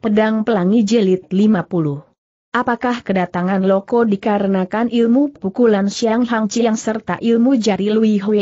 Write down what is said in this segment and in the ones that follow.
Pedang Pelangi Jelit 50. Apakah kedatangan Loko dikarenakan ilmu pukulan Xiang Hang Chiang serta ilmu jari Lui Hui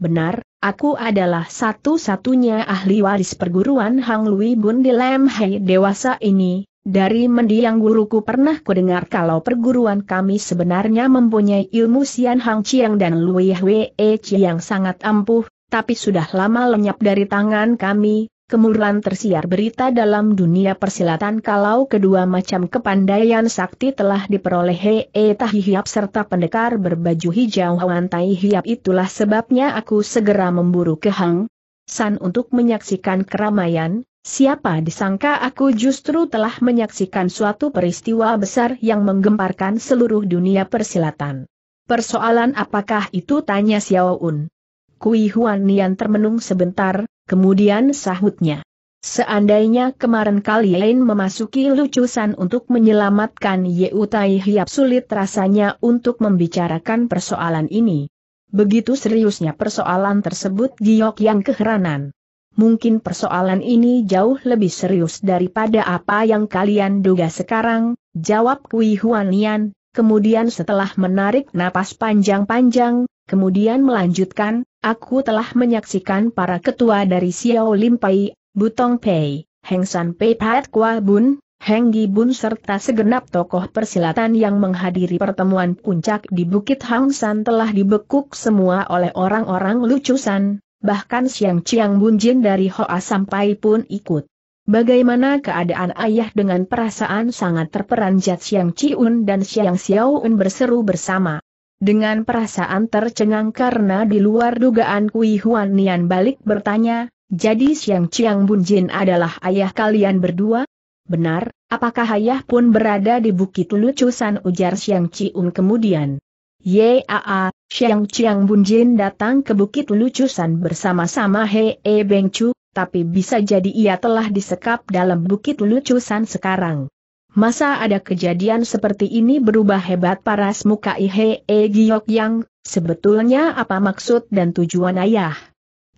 Benar, aku adalah satu-satunya ahli waris perguruan Hang Lui Bun di Lam Hai dewasa ini. Dari mendiang guruku pernah kudengar kalau perguruan kami sebenarnya mempunyai ilmu Xian Hang Chiang dan Lui Hui yang sangat ampuh, tapi sudah lama lenyap dari tangan kami, Kemurlan tersiar berita dalam dunia persilatan kalau kedua macam kepandaian sakti telah diperoleh He e Tahihiap serta pendekar berbaju hijau Huan Taihiap itulah sebabnya aku segera memburu ke Hang San untuk menyaksikan keramaian, siapa disangka aku justru telah menyaksikan suatu peristiwa besar yang menggemparkan seluruh dunia persilatan. Persoalan apakah itu tanya Xiao Un. Kui Huan Nian termenung sebentar, kemudian sahutnya. Seandainya kemarin kalian memasuki lucusan untuk menyelamatkan Yeutai Hiap sulit rasanya untuk membicarakan persoalan ini. Begitu seriusnya persoalan tersebut giok yang keheranan. Mungkin persoalan ini jauh lebih serius daripada apa yang kalian duga sekarang, jawab Kui Huan Yan, kemudian setelah menarik napas panjang-panjang, kemudian melanjutkan, Aku telah menyaksikan para ketua dari Xiao Lim Pai, Butong Pei, Heng San Pei Pat Kwa Bun, Heng Gi Bun serta segenap tokoh persilatan yang menghadiri pertemuan puncak di Bukit Hang San telah dibekuk semua oleh orang-orang lucusan, bahkan Siang Chiang Bun Jin dari Hoa sampai pun ikut. Bagaimana keadaan ayah dengan perasaan sangat terperanjat Siang Chiun dan Siang Xiaoun berseru bersama. Dengan perasaan tercengang karena di luar dugaan Kui Huan Nian balik bertanya, jadi Siang Chiang Bun Jin adalah ayah kalian berdua? Benar, apakah ayah pun berada di Bukit Lucusan ujar Siang Chiun kemudian. Yaa, Siang Chiang Bun Jin datang ke Bukit Lucusan bersama-sama Hee Beng Chu, tapi bisa jadi ia telah disekap dalam Bukit Lucusan sekarang. Masa ada kejadian seperti ini berubah hebat paras muka Ihe e Giok Yang, sebetulnya apa maksud dan tujuan ayah?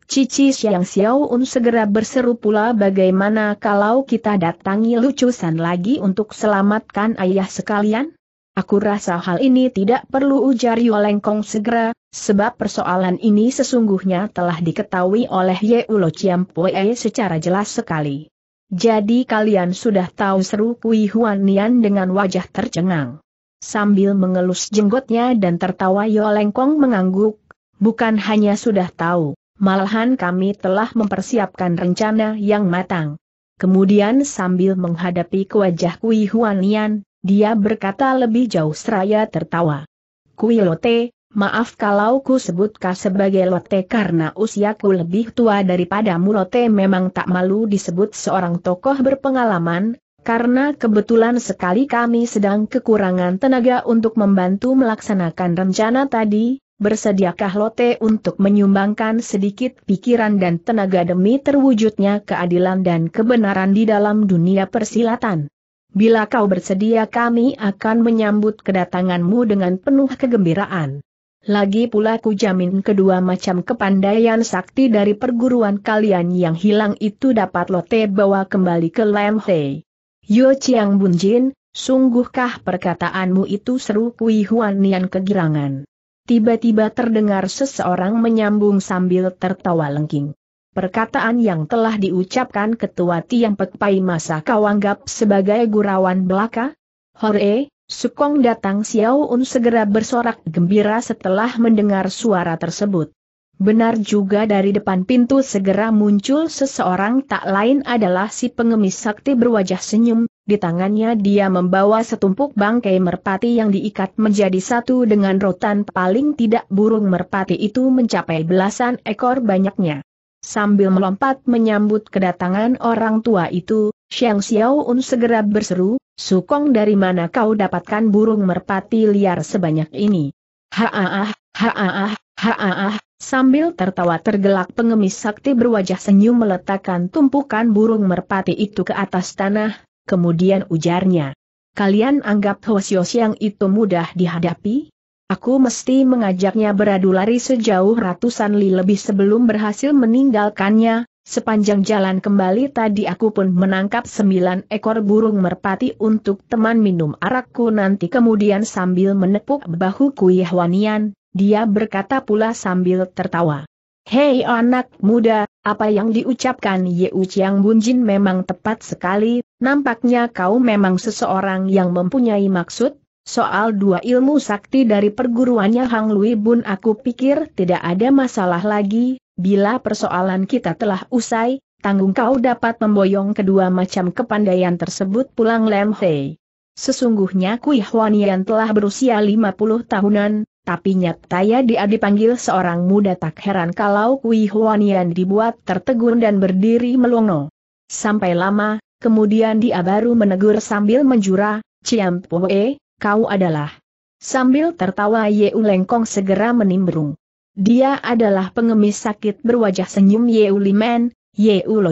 Cici Xiang un segera berseru pula bagaimana kalau kita datangi lucusan lagi untuk selamatkan ayah sekalian? Aku rasa hal ini tidak perlu ujar Yolengkong segera, sebab persoalan ini sesungguhnya telah diketahui oleh Ye Ulo Chiampoe secara jelas sekali. Jadi kalian sudah tahu seru Kui Huan Nian dengan wajah tercengang. Sambil mengelus jenggotnya dan tertawa Yolengkong mengangguk, bukan hanya sudah tahu, malahan kami telah mempersiapkan rencana yang matang. Kemudian sambil menghadapi ke wajah Kui Huan Nian, dia berkata lebih jauh seraya tertawa. Kui Lote, Maaf kalau ku sebut kau sebagai Lote karena usiaku lebih tua daripadamu Lote memang tak malu disebut seorang tokoh berpengalaman, karena kebetulan sekali kami sedang kekurangan tenaga untuk membantu melaksanakan rencana tadi, bersediakah Lote untuk menyumbangkan sedikit pikiran dan tenaga demi terwujudnya keadilan dan kebenaran di dalam dunia persilatan? Bila kau bersedia kami akan menyambut kedatanganmu dengan penuh kegembiraan. Lagi pula ku jamin kedua macam kepandaian sakti dari perguruan kalian yang hilang itu dapat Lote bawa kembali ke Lam Hei. Yo Chiang Bun Jin, sungguhkah perkataanmu itu seru Kui Huan Nian kegirangan. Tiba-tiba terdengar seseorang menyambung sambil tertawa lengking. Perkataan yang telah diucapkan ketua Tiang Pekpai masa kau anggap sebagai gurauan belaka? Hore, Sukong datang Xiao Un segera bersorak gembira setelah mendengar suara tersebut. Benar juga dari depan pintu segera muncul seseorang tak lain adalah si pengemis sakti berwajah senyum, di tangannya dia membawa setumpuk bangkai merpati yang diikat menjadi satu dengan rotan paling tidak burung merpati itu mencapai belasan ekor banyaknya. Sambil melompat menyambut kedatangan orang tua itu, Xiang Xiaoun segera berseru, Sukong dari mana kau dapatkan burung merpati liar sebanyak ini? Haaah, haaah, haaah, sambil tertawa tergelak pengemis sakti berwajah senyum meletakkan tumpukan burung merpati itu ke atas tanah, kemudian ujarnya. Kalian anggap Hwasios yang itu mudah dihadapi? Aku mesti mengajaknya beradu lari sejauh ratusan li lebih sebelum berhasil meninggalkannya, Sepanjang jalan kembali tadi aku pun menangkap sembilan ekor burung merpati untuk teman minum arakku nanti kemudian sambil menepuk bahu kuih Hwanian, dia berkata pula sambil tertawa. Hei anak muda, apa yang diucapkan Ye Chiang Bunjin memang tepat sekali, nampaknya kau memang seseorang yang mempunyai maksud, soal dua ilmu sakti dari perguruannya Hang Lui Bun aku pikir tidak ada masalah lagi, Bila persoalan kita telah usai, tanggung kau dapat memboyong kedua macam kepandaian tersebut pulang Lem Hei. Sesungguhnya Kui Huanian telah berusia 50 tahunan, tapi nyataya dia dipanggil seorang muda tak heran kalau Kui Huanian dibuat tertegun dan berdiri melongo. Sampai lama, kemudian dia baru menegur sambil menjura, Ciam Poe, kau adalah. Sambil tertawa Ye Ulengkong segera menimbrung. Dia adalah pengemis sakit berwajah senyum Limen, Yeulimen,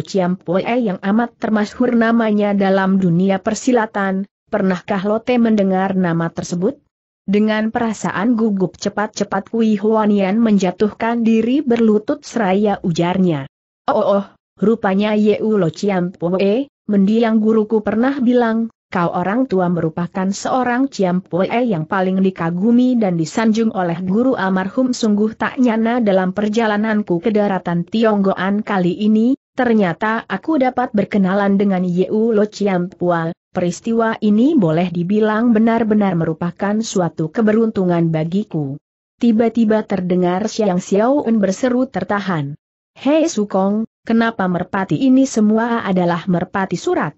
Chiam Chiampoe yang amat termasyhur namanya dalam dunia persilatan, pernahkah Lote mendengar nama tersebut? Dengan perasaan gugup cepat-cepat Kui Huanian menjatuhkan diri berlutut seraya ujarnya. Oh, oh, oh rupanya Chiam Chiampoe, mendiang guruku pernah bilang, kau orang tua merupakan seorang Pue yang paling dikagumi dan disanjung oleh guru almarhum sungguh tak nyana dalam perjalananku ke daratan Tionggoan kali ini, ternyata aku dapat berkenalan dengan Yeu Lo Pue. Peristiwa ini boleh dibilang benar-benar merupakan suatu keberuntungan bagiku. Tiba-tiba terdengar Xiao Xiaoun berseru tertahan. Hei Sukong, kenapa merpati ini semua adalah merpati surat?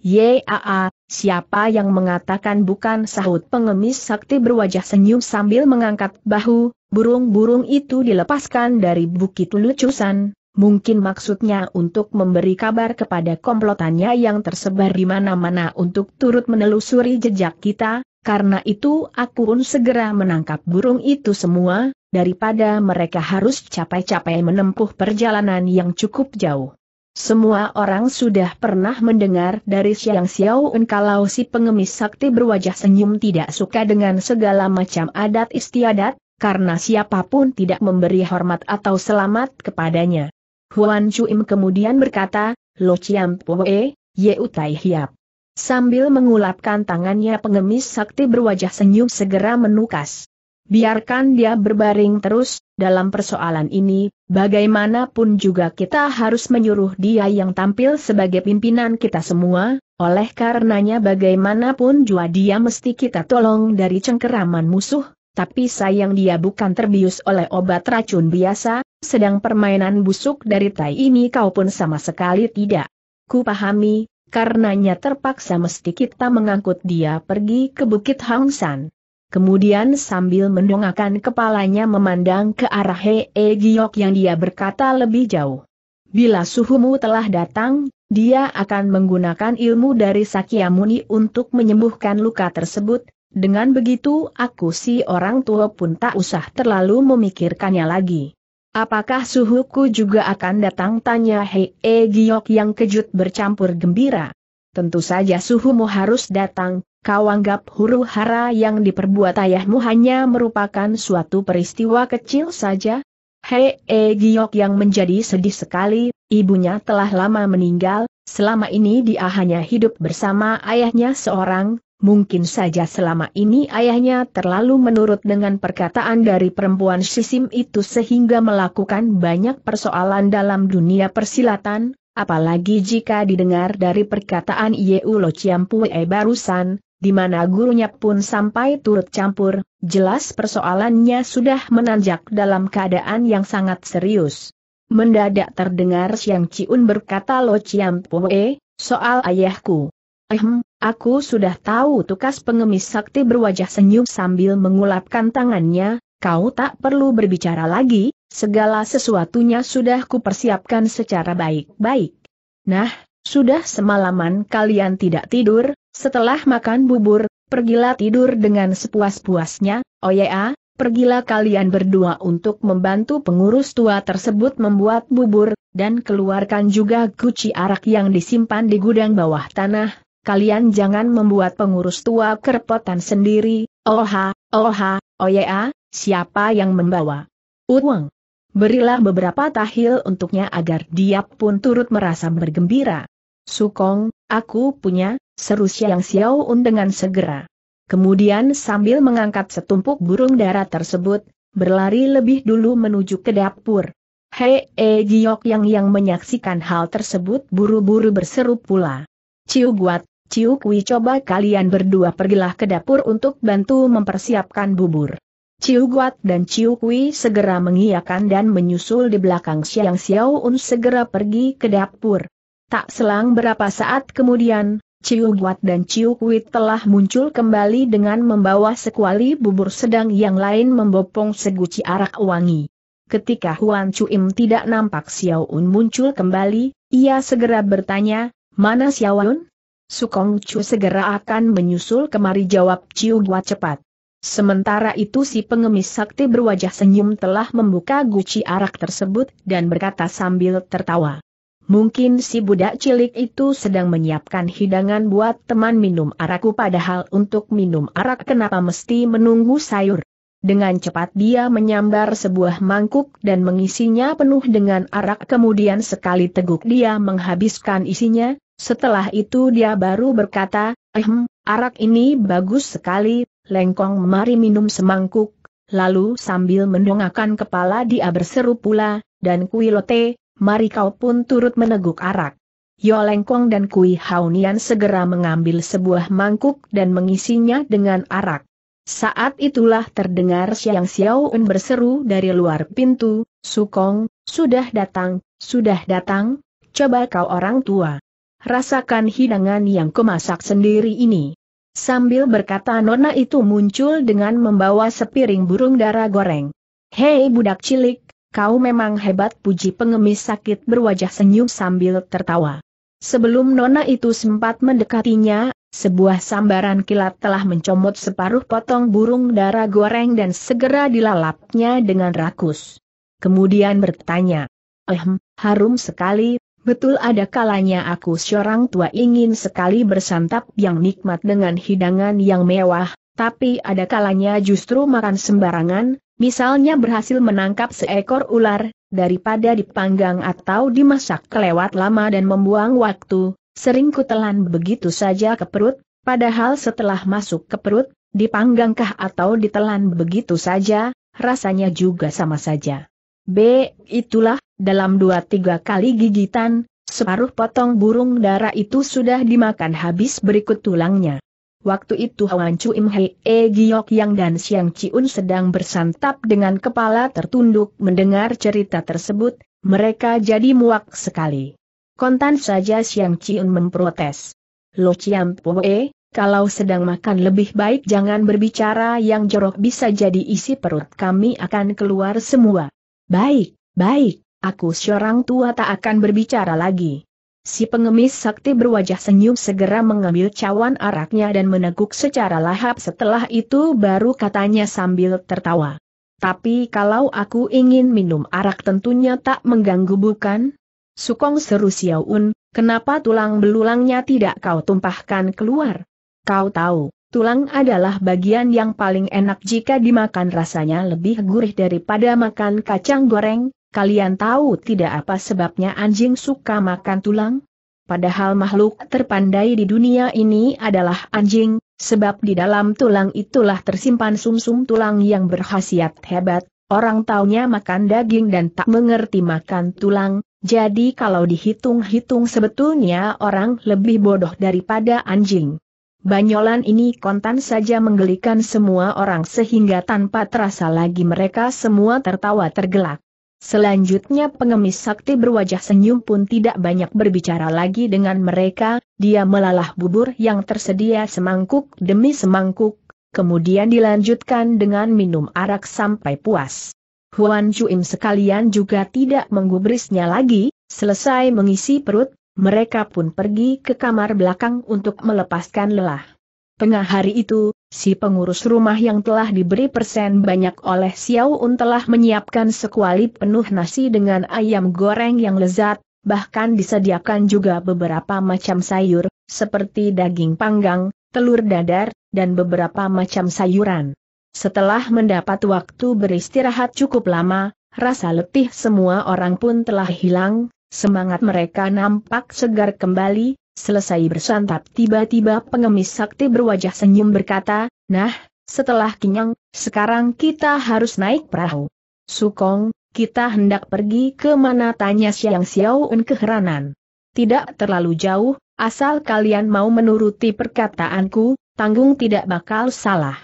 Yaa, siapa yang mengatakan bukan sahut pengemis sakti berwajah senyum sambil mengangkat bahu, burung-burung itu dilepaskan dari bukit lucusan, mungkin maksudnya untuk memberi kabar kepada komplotannya yang tersebar di mana-mana untuk turut menelusuri jejak kita, karena itu aku pun segera menangkap burung itu semua, daripada mereka harus capek-capek menempuh perjalanan yang cukup jauh. Semua orang sudah pernah mendengar dari siang Xiaoun kalau si pengemis sakti berwajah senyum tidak suka dengan segala macam adat istiadat, karena siapapun tidak memberi hormat atau selamat kepadanya. Huan Chuim kemudian berkata, Lo Chiam Pue, Ye Utai Hiap. Sambil mengulapkan tangannya pengemis sakti berwajah senyum segera menukas biarkan dia berbaring terus, dalam persoalan ini, bagaimanapun juga kita harus menyuruh dia yang tampil sebagai pimpinan kita semua, oleh karenanya bagaimanapun juga dia mesti kita tolong dari cengkeraman musuh, tapi sayang dia bukan terbius oleh obat racun biasa, sedang permainan busuk dari tai ini kau pun sama sekali tidak. ku pahami karenanya terpaksa mesti kita mengangkut dia pergi ke Bukit Hongsan kemudian sambil mendongakkan kepalanya memandang ke arah Hee -e Giok yang dia berkata lebih jauh. Bila suhumu telah datang, dia akan menggunakan ilmu dari Sakyamuni untuk menyembuhkan luka tersebut, dengan begitu aku si orang tua pun tak usah terlalu memikirkannya lagi. Apakah suhuku juga akan datang tanya Hee -e Giok yang kejut bercampur gembira? Tentu saja suhumu harus datang, Kau anggap huru hara yang diperbuat ayahmu hanya merupakan suatu peristiwa kecil saja? Hei e Giok yang menjadi sedih sekali, ibunya telah lama meninggal, selama ini dia hanya hidup bersama ayahnya seorang, Mungkin saja selama ini ayahnya terlalu menurut dengan perkataan dari perempuan sisim itu sehingga melakukan banyak persoalan dalam dunia persilatan, apalagi jika didengar dari perkataan Yeu Lo Chiampue barusan, di mana gurunya pun sampai turut campur, jelas persoalannya sudah menanjak dalam keadaan yang sangat serius. Mendadak terdengar Siang Ciun berkata Lo Chiam Poe, soal ayahku. Ehm, aku sudah tahu tukas pengemis sakti berwajah senyum sambil mengulapkan tangannya, kau tak perlu berbicara lagi, segala sesuatunya sudah kupersiapkan secara baik-baik. Nah, sudah semalaman kalian tidak tidur, setelah makan bubur, pergilah tidur dengan sepuas-puasnya, oh ya, pergilah kalian berdua untuk membantu pengurus tua tersebut membuat bubur, dan keluarkan juga guci arak yang disimpan di gudang bawah tanah, kalian jangan membuat pengurus tua kerepotan sendiri, oha, oha, oya, oh siapa yang membawa uang. Berilah beberapa tahil untuknya agar dia pun turut merasa bergembira. Sukong, aku punya, seru Siang Xiao Un dengan segera. Kemudian sambil mengangkat setumpuk burung darah tersebut, berlari lebih dulu menuju ke dapur. Hei E Giok yang yang menyaksikan hal tersebut buru-buru berseru pula. Ciu Guat, Ciu Kui coba kalian berdua pergilah ke dapur untuk bantu mempersiapkan bubur. Ciu Guat dan Ciu Kui segera mengiyakan dan menyusul di belakang Xiang Un segera pergi ke dapur. Tak selang berapa saat kemudian, Ciu Guat dan Ciu Kuit telah muncul kembali dengan membawa sekuali bubur sedang yang lain membopong seguci arak wangi. Ketika Huan Chuim tidak nampak Xiao Un muncul kembali, ia segera bertanya, mana Xiao Un? Sukong Chu segera akan menyusul kemari jawab Ciu Guat cepat. Sementara itu si pengemis sakti berwajah senyum telah membuka guci arak tersebut dan berkata sambil tertawa. Mungkin si budak cilik itu sedang menyiapkan hidangan buat teman minum arakku padahal untuk minum arak kenapa mesti menunggu sayur. Dengan cepat dia menyambar sebuah mangkuk dan mengisinya penuh dengan arak kemudian sekali teguk dia menghabiskan isinya, setelah itu dia baru berkata, ehm, arak ini bagus sekali, lengkong mari minum semangkuk. Lalu sambil mendongakkan kepala dia berseru pula, dan kuilote, mari kau pun turut meneguk arak. Yolengkong dan Kui Haunian segera mengambil sebuah mangkuk dan mengisinya dengan arak. Saat itulah terdengar Xiang Xiaoun berseru dari luar pintu, Sukong, sudah datang, sudah datang, coba kau orang tua. Rasakan hidangan yang kumasak sendiri ini. Sambil berkata nona itu muncul dengan membawa sepiring burung darah goreng. Hei budak cilik, Kau memang hebat puji pengemis sakit berwajah senyum sambil tertawa. Sebelum nona itu sempat mendekatinya, sebuah sambaran kilat telah mencomot separuh potong burung darah goreng dan segera dilalapnya dengan rakus. Kemudian bertanya, Ehm, harum sekali, betul ada kalanya aku seorang tua ingin sekali bersantap yang nikmat dengan hidangan yang mewah, tapi ada kalanya justru makan sembarangan, Misalnya berhasil menangkap seekor ular, daripada dipanggang atau dimasak kelewat lama dan membuang waktu, sering kutelan begitu saja ke perut, padahal setelah masuk ke perut, dipanggangkah atau ditelan begitu saja, rasanya juga sama saja. B. Itulah, dalam dua tiga kali gigitan, separuh potong burung darah itu sudah dimakan habis berikut tulangnya. Waktu itu Hwan Chu Im Hei e Giok Yang dan Siang Ciun sedang bersantap dengan kepala tertunduk mendengar cerita tersebut, mereka jadi muak sekali. Kontan saja Siang Ciun memprotes. Lo Ciam Poe, kalau sedang makan lebih baik jangan berbicara yang jorok bisa jadi isi perut kami akan keluar semua. Baik, baik, aku seorang tua tak akan berbicara lagi. Si pengemis sakti berwajah senyum segera mengambil cawan araknya dan meneguk secara lahap setelah itu baru katanya sambil tertawa. Tapi kalau aku ingin minum arak tentunya tak mengganggu bukan? Sukong seru Xiaoun, kenapa tulang belulangnya tidak kau tumpahkan keluar? Kau tahu, tulang adalah bagian yang paling enak jika dimakan rasanya lebih gurih daripada makan kacang goreng, Kalian tahu tidak apa sebabnya anjing suka makan tulang? Padahal makhluk terpandai di dunia ini adalah anjing, sebab di dalam tulang itulah tersimpan sumsum -sum tulang yang berkhasiat hebat, orang taunya makan daging dan tak mengerti makan tulang, jadi kalau dihitung-hitung sebetulnya orang lebih bodoh daripada anjing. Banyolan ini kontan saja menggelikan semua orang sehingga tanpa terasa lagi mereka semua tertawa tergelak. Selanjutnya pengemis sakti berwajah senyum pun tidak banyak berbicara lagi dengan mereka, dia melalah bubur yang tersedia semangkuk demi semangkuk, kemudian dilanjutkan dengan minum arak sampai puas. Huan Chuim sekalian juga tidak menggubrisnya lagi, selesai mengisi perut, mereka pun pergi ke kamar belakang untuk melepaskan lelah. Tengah hari itu, Si pengurus rumah yang telah diberi persen banyak oleh Xiao Un telah menyiapkan sekuali penuh nasi dengan ayam goreng yang lezat, bahkan disediakan juga beberapa macam sayur, seperti daging panggang, telur dadar, dan beberapa macam sayuran. Setelah mendapat waktu beristirahat cukup lama, rasa letih semua orang pun telah hilang, semangat mereka nampak segar kembali, Selesai bersantap tiba-tiba pengemis sakti berwajah senyum berkata, Nah, setelah kenyang, sekarang kita harus naik perahu. Sukong, kita hendak pergi ke mana tanya Siang Xiaoun keheranan. Tidak terlalu jauh, asal kalian mau menuruti perkataanku, tanggung tidak bakal salah.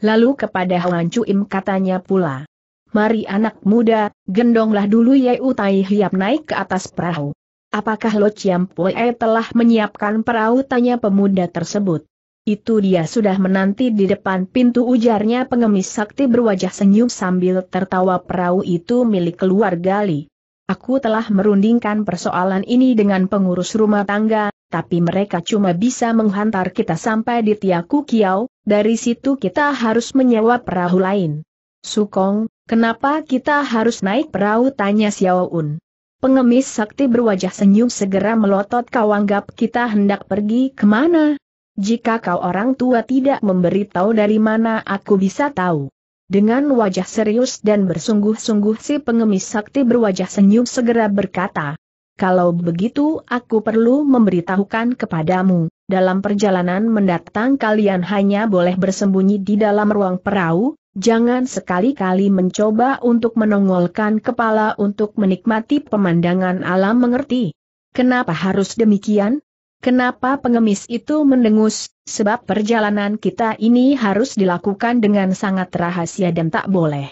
Lalu kepada Huan Cuim katanya pula. Mari anak muda, gendonglah dulu Yeu Tai Hiap naik ke atas perahu. Apakah Lo Chiam Pue telah menyiapkan perahu tanya pemuda tersebut? Itu dia sudah menanti di depan pintu ujarnya pengemis sakti berwajah senyum sambil tertawa perahu itu milik keluarga Li. Aku telah merundingkan persoalan ini dengan pengurus rumah tangga, tapi mereka cuma bisa menghantar kita sampai di Tiaku Kiau, dari situ kita harus menyewa perahu lain. Sukong, kenapa kita harus naik perahu tanya Xiao Un. Pengemis sakti berwajah senyum segera melotot kau anggap kita hendak pergi kemana? Jika kau orang tua tidak memberitahu dari mana aku bisa tahu. Dengan wajah serius dan bersungguh-sungguh si pengemis sakti berwajah senyum segera berkata, Kalau begitu aku perlu memberitahukan kepadamu, dalam perjalanan mendatang kalian hanya boleh bersembunyi di dalam ruang perahu, Jangan sekali-kali mencoba untuk menongolkan kepala untuk menikmati pemandangan alam mengerti. Kenapa harus demikian? Kenapa pengemis itu mendengus, sebab perjalanan kita ini harus dilakukan dengan sangat rahasia dan tak boleh.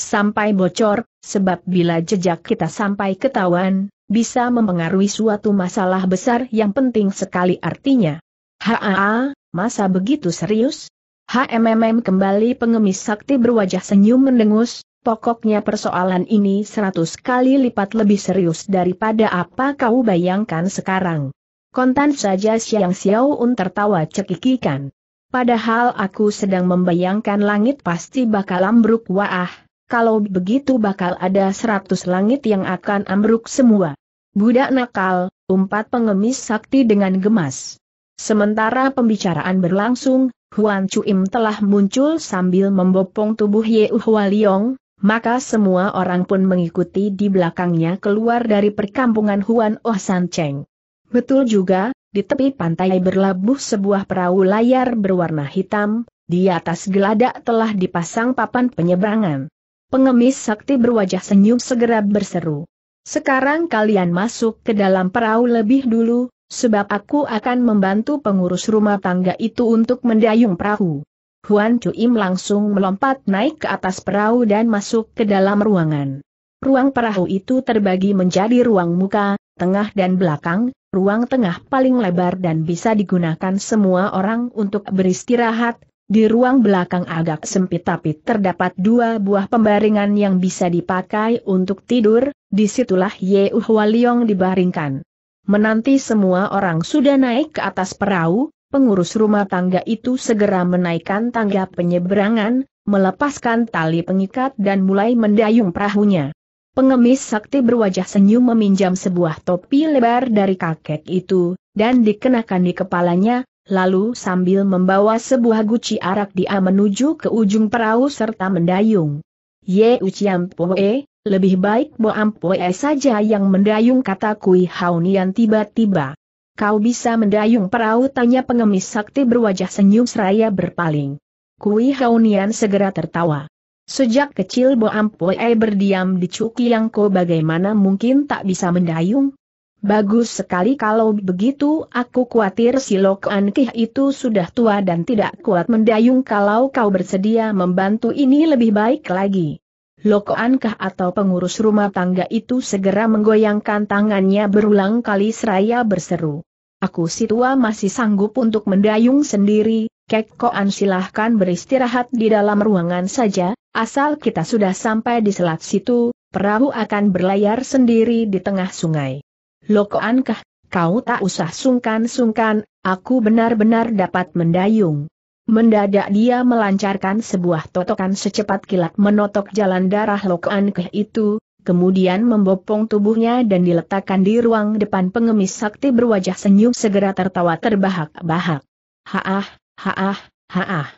Sampai bocor, sebab bila jejak kita sampai ketahuan, bisa mempengaruhi suatu masalah besar yang penting sekali artinya. Haa, masa begitu serius? HMMM kembali pengemis sakti berwajah senyum mendengus, pokoknya persoalan ini seratus kali lipat lebih serius daripada apa kau bayangkan sekarang. Kontan saja Siang un tertawa cekikikan. Padahal aku sedang membayangkan langit pasti bakal ambruk wah. kalau begitu bakal ada seratus langit yang akan ambruk semua. Budak nakal, umpat pengemis sakti dengan gemas. Sementara pembicaraan berlangsung, Huan Chuim telah muncul sambil membopong tubuh Ye Hua Liong, maka semua orang pun mengikuti di belakangnya keluar dari perkampungan Huan Oh San Cheng. Betul juga, di tepi pantai berlabuh sebuah perahu layar berwarna hitam, di atas geladak telah dipasang papan penyeberangan. Pengemis sakti berwajah senyum segera berseru. Sekarang kalian masuk ke dalam perahu lebih dulu, Sebab aku akan membantu pengurus rumah tangga itu untuk mendayung perahu. Huan Cuim langsung melompat naik ke atas perahu dan masuk ke dalam ruangan. Ruang perahu itu terbagi menjadi ruang muka, tengah dan belakang, ruang tengah paling lebar dan bisa digunakan semua orang untuk beristirahat, di ruang belakang agak sempit tapi terdapat dua buah pembaringan yang bisa dipakai untuk tidur, disitulah Ye Uhwa Liong dibaringkan. Menanti semua orang sudah naik ke atas perahu, pengurus rumah tangga itu segera menaikkan tangga penyeberangan, melepaskan tali pengikat dan mulai mendayung perahunya. Pengemis sakti berwajah senyum meminjam sebuah topi lebar dari kakek itu, dan dikenakan di kepalanya, lalu sambil membawa sebuah guci arak dia menuju ke ujung perahu serta mendayung. Ye Uciampoe, lebih baik Bo Ampue saja yang mendayung kata Kui Haunian tiba-tiba. Kau bisa mendayung perahu tanya pengemis sakti berwajah senyum seraya berpaling. Kui Haunian segera tertawa. Sejak kecil Bo Ampue berdiam di kau bagaimana mungkin tak bisa mendayung? Bagus sekali kalau begitu aku khawatir si Lokan Kih itu sudah tua dan tidak kuat mendayung kalau kau bersedia membantu ini lebih baik lagi. Lokoankah atau pengurus rumah tangga itu segera menggoyangkan tangannya berulang kali seraya berseru. Aku si tua masih sanggup untuk mendayung sendiri, Kek Koan silahkan beristirahat di dalam ruangan saja, asal kita sudah sampai di selat situ, perahu akan berlayar sendiri di tengah sungai. Lokoankah, kau tak usah sungkan-sungkan, aku benar-benar dapat mendayung. Mendadak dia melancarkan sebuah totokan secepat kilat menotok jalan darah Lokan ke itu, kemudian membopong tubuhnya dan diletakkan di ruang depan pengemis sakti berwajah senyum segera tertawa terbahak-bahak. Haah, haah, haah.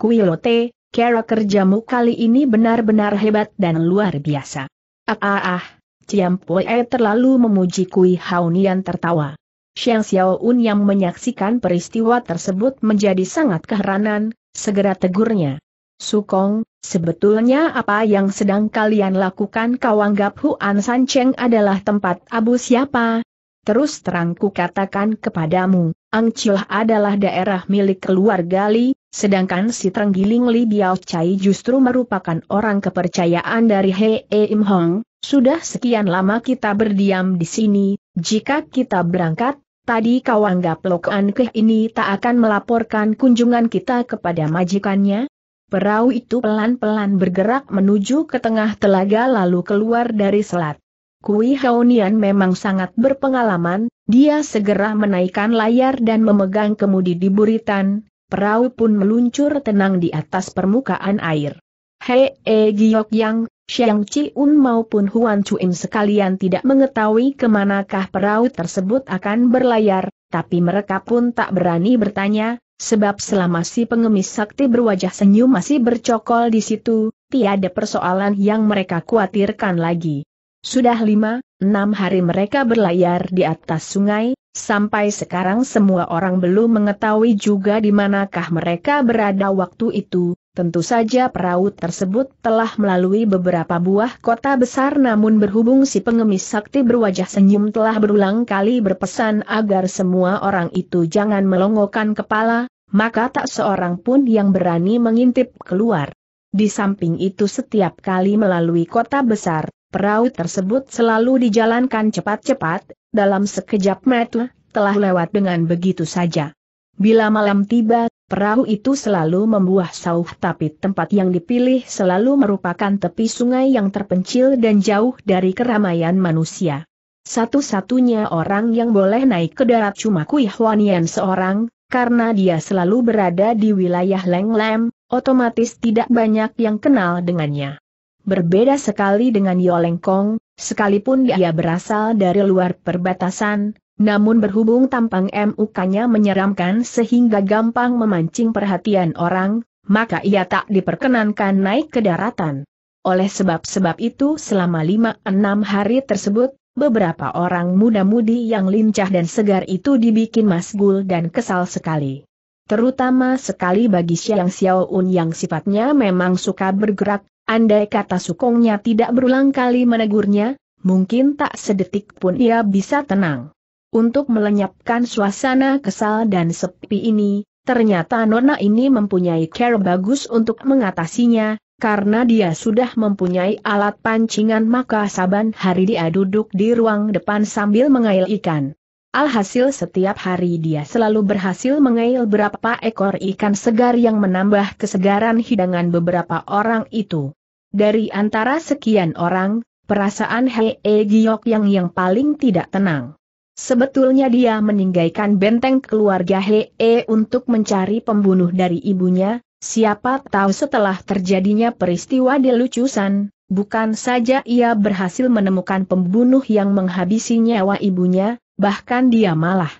Kuilote, kera kerjamu kali ini benar-benar hebat dan luar biasa. Ah ah ah, Ciampoe terlalu memuji Kui Haunian tertawa. Xiang Xiaoun yang menyaksikan peristiwa tersebut menjadi sangat keheranan, segera tegurnya. Sukong, sebetulnya apa yang sedang kalian lakukan kau anggap Huan San Cheng adalah tempat abu siapa? Terus terang ku katakan kepadamu, Angcilah adalah daerah milik keluarga Li, sedangkan si Trenggiling Li Biao Chai justru merupakan orang kepercayaan dari He e Im Hong, sudah sekian lama kita berdiam di sini, jika kita berangkat, Tadi kau anggap An Keh ini tak akan melaporkan kunjungan kita kepada majikannya? Perahu itu pelan-pelan bergerak menuju ke tengah telaga lalu keluar dari selat. Kui Haonian memang sangat berpengalaman, dia segera menaikkan layar dan memegang kemudi di buritan, perahu pun meluncur tenang di atas permukaan air. Hei -e eh, Giok Yang, Xiang Chiun maupun Huan Chuin sekalian tidak mengetahui kemanakah perahu tersebut akan berlayar, tapi mereka pun tak berani bertanya, sebab selama si pengemis sakti berwajah senyum masih bercokol di situ, tiada persoalan yang mereka khawatirkan lagi. Sudah lima, enam hari mereka berlayar di atas sungai, Sampai sekarang semua orang belum mengetahui juga di manakah mereka berada waktu itu, Tentu saja perahu tersebut telah melalui beberapa buah kota besar namun berhubung si pengemis sakti berwajah senyum telah berulang kali berpesan agar semua orang itu jangan melongokkan kepala, maka tak seorang pun yang berani mengintip keluar. Di samping itu setiap kali melalui kota besar, perahu tersebut selalu dijalankan cepat-cepat, dalam sekejap mata, telah lewat dengan begitu saja. Bila malam tiba, Perahu itu selalu membuah sauh tapi tempat yang dipilih selalu merupakan tepi sungai yang terpencil dan jauh dari keramaian manusia. Satu-satunya orang yang boleh naik ke darat cuma Kui Hwanian seorang, karena dia selalu berada di wilayah Lenglem, otomatis tidak banyak yang kenal dengannya. Berbeda sekali dengan Yolengkong, sekalipun dia berasal dari luar perbatasan, namun berhubung tampang MUK-nya menyeramkan sehingga gampang memancing perhatian orang, maka ia tak diperkenankan naik ke daratan. Oleh sebab-sebab itu selama lima enam hari tersebut, beberapa orang muda-mudi yang lincah dan segar itu dibikin masgul dan kesal sekali. Terutama sekali bagi Xiao Xiaoun yang sifatnya memang suka bergerak, andai kata sukongnya tidak berulang kali menegurnya, mungkin tak sedetik pun ia bisa tenang. Untuk melenyapkan suasana kesal dan sepi ini, ternyata Nona ini mempunyai cara bagus untuk mengatasinya, karena dia sudah mempunyai alat pancingan maka saban hari dia duduk di ruang depan sambil mengail ikan. Alhasil setiap hari dia selalu berhasil mengail berapa ekor ikan segar yang menambah kesegaran hidangan beberapa orang itu. Dari antara sekian orang, perasaan Hei Giok yang yang paling tidak tenang. Sebetulnya dia meninggalkan benteng keluarga Hee untuk mencari pembunuh dari ibunya, siapa tahu setelah terjadinya peristiwa di Lucusan, bukan saja ia berhasil menemukan pembunuh yang menghabisi nyawa ibunya, bahkan dia malah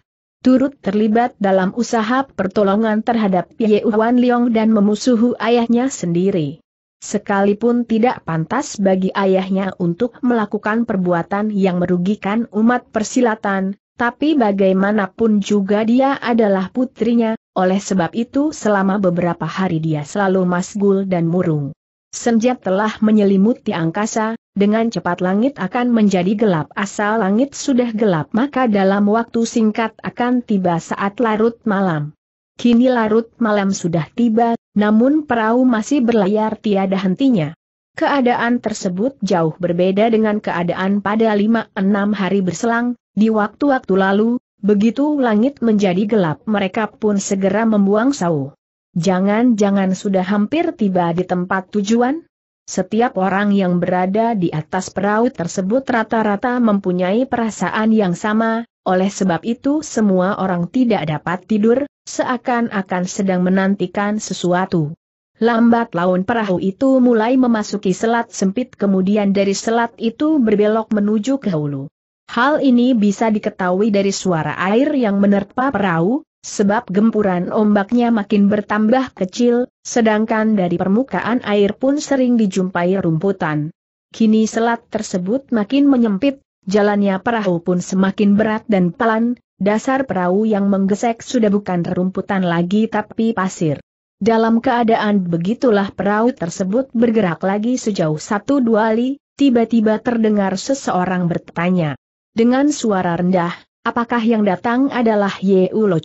turut terlibat dalam usaha pertolongan terhadap Ye Wan Leong dan memusuhi ayahnya sendiri sekalipun tidak pantas bagi ayahnya untuk melakukan perbuatan yang merugikan umat persilatan, tapi bagaimanapun juga dia adalah putrinya, oleh sebab itu selama beberapa hari dia selalu masgul dan murung. Senja telah menyelimuti angkasa, dengan cepat langit akan menjadi gelap asal langit sudah gelap maka dalam waktu singkat akan tiba saat larut malam. Kini larut malam sudah tiba, namun perahu masih berlayar tiada hentinya. Keadaan tersebut jauh berbeda dengan keadaan pada 5-6 hari berselang, di waktu-waktu lalu, begitu langit menjadi gelap mereka pun segera membuang sau. Jangan-jangan sudah hampir tiba di tempat tujuan? Setiap orang yang berada di atas perahu tersebut rata-rata mempunyai perasaan yang sama, oleh sebab itu semua orang tidak dapat tidur, seakan-akan sedang menantikan sesuatu. Lambat laun perahu itu mulai memasuki selat sempit kemudian dari selat itu berbelok menuju ke hulu. Hal ini bisa diketahui dari suara air yang menerpa perahu, sebab gempuran ombaknya makin bertambah kecil, sedangkan dari permukaan air pun sering dijumpai rumputan. Kini selat tersebut makin menyempit, Jalannya perahu pun semakin berat dan pelan, dasar perahu yang menggesek sudah bukan rerumputan lagi tapi pasir. Dalam keadaan begitulah perahu tersebut bergerak lagi sejauh satu dua li, tiba-tiba terdengar seseorang bertanya. Dengan suara rendah, apakah yang datang adalah Ye Yeulo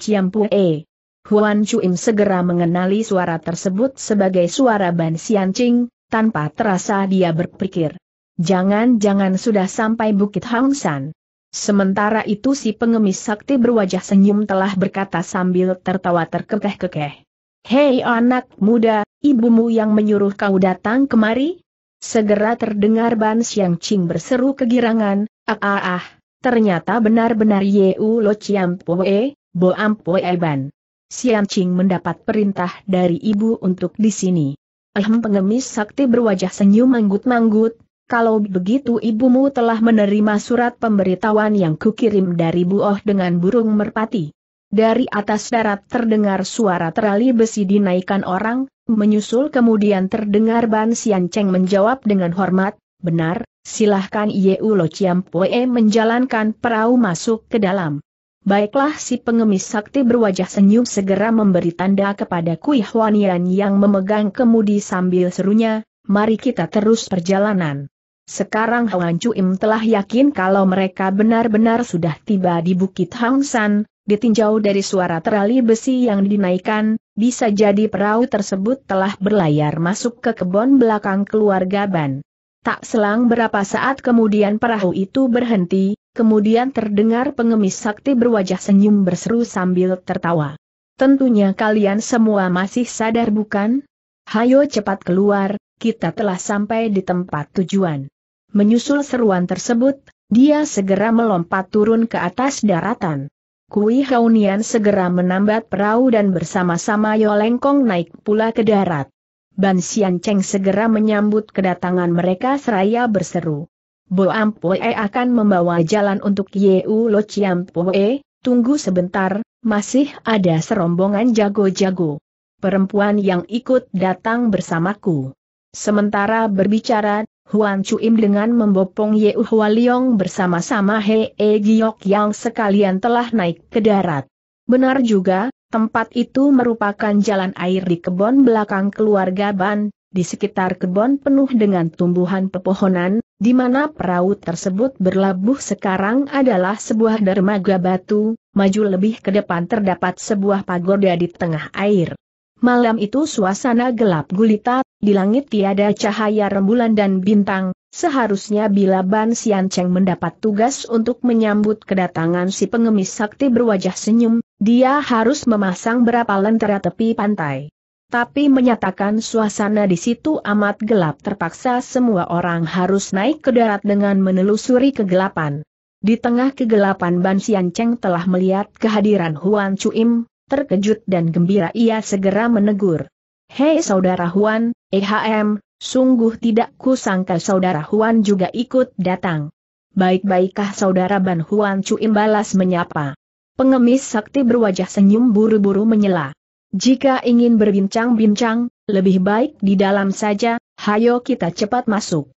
E? Huan Chuim segera mengenali suara tersebut sebagai suara Ban Xianqing, tanpa terasa dia berpikir. Jangan-jangan sudah sampai Bukit San. Sementara itu si pengemis sakti berwajah senyum telah berkata sambil tertawa terkekeh-kekeh. Hei anak muda, ibumu yang menyuruh kau datang kemari? Segera terdengar Ban Xiang Qing berseru kegirangan, ah ah ah, ternyata benar-benar Yeu Lo Chiam Poe, Bo Am Poe Ban. Xiang Qing mendapat perintah dari ibu untuk di sini. Ahem pengemis sakti berwajah senyum manggut-manggut, kalau begitu ibumu telah menerima surat pemberitahuan yang kukirim dari Buoh dengan burung merpati. Dari atas darat terdengar suara terali besi dinaikkan orang, menyusul kemudian terdengar Ban Sian Cheng menjawab dengan hormat, benar, silahkan Ye Lo Chiam Poe menjalankan perahu masuk ke dalam. Baiklah si pengemis sakti berwajah senyum segera memberi tanda kepada Kui Huanian yang memegang kemudi sambil serunya, mari kita terus perjalanan. Sekarang Huan Chuim telah yakin kalau mereka benar-benar sudah tiba di Bukit Hang San, ditinjau dari suara terali besi yang dinaikkan, bisa jadi perahu tersebut telah berlayar masuk ke kebun belakang keluarga Ban. Tak selang berapa saat kemudian perahu itu berhenti, kemudian terdengar pengemis sakti berwajah senyum berseru sambil tertawa. Tentunya kalian semua masih sadar bukan? Hayo cepat keluar, kita telah sampai di tempat tujuan. Menyusul seruan tersebut, dia segera melompat turun ke atas daratan. Kui Haunian segera menambat perahu dan bersama-sama Yolengkong naik pula ke darat. Ban Xian Cheng segera menyambut kedatangan mereka seraya berseru. Bo Ampoe akan membawa jalan untuk Yeu Lo Chiampoe, tunggu sebentar, masih ada serombongan jago-jago. Perempuan yang ikut datang bersamaku. Sementara berbicara, Huan Chuim dengan membopong Ye Hua Liong bersama-sama He E Giok yang sekalian telah naik ke darat. Benar juga, tempat itu merupakan jalan air di kebun belakang keluarga Ban, di sekitar kebun penuh dengan tumbuhan pepohonan, di mana perahu tersebut berlabuh sekarang adalah sebuah dermaga batu, maju lebih ke depan terdapat sebuah pagoda di tengah air. Malam itu suasana gelap gulita, di langit tiada cahaya rembulan dan bintang, seharusnya bila Ban Sian Cheng mendapat tugas untuk menyambut kedatangan si pengemis sakti berwajah senyum, dia harus memasang berapa lentera tepi pantai. Tapi menyatakan suasana di situ amat gelap terpaksa semua orang harus naik ke darat dengan menelusuri kegelapan. Di tengah kegelapan Ban Sian Cheng telah melihat kehadiran Huan Chuim, Terkejut dan gembira ia segera menegur. Hei saudara Huan, EHM, sungguh tidak kusangka saudara Huan juga ikut datang. Baik-baikkah saudara Ban Huan Cuim imbalas menyapa. Pengemis sakti berwajah senyum buru-buru menyela. Jika ingin berbincang-bincang, lebih baik di dalam saja, hayo kita cepat masuk.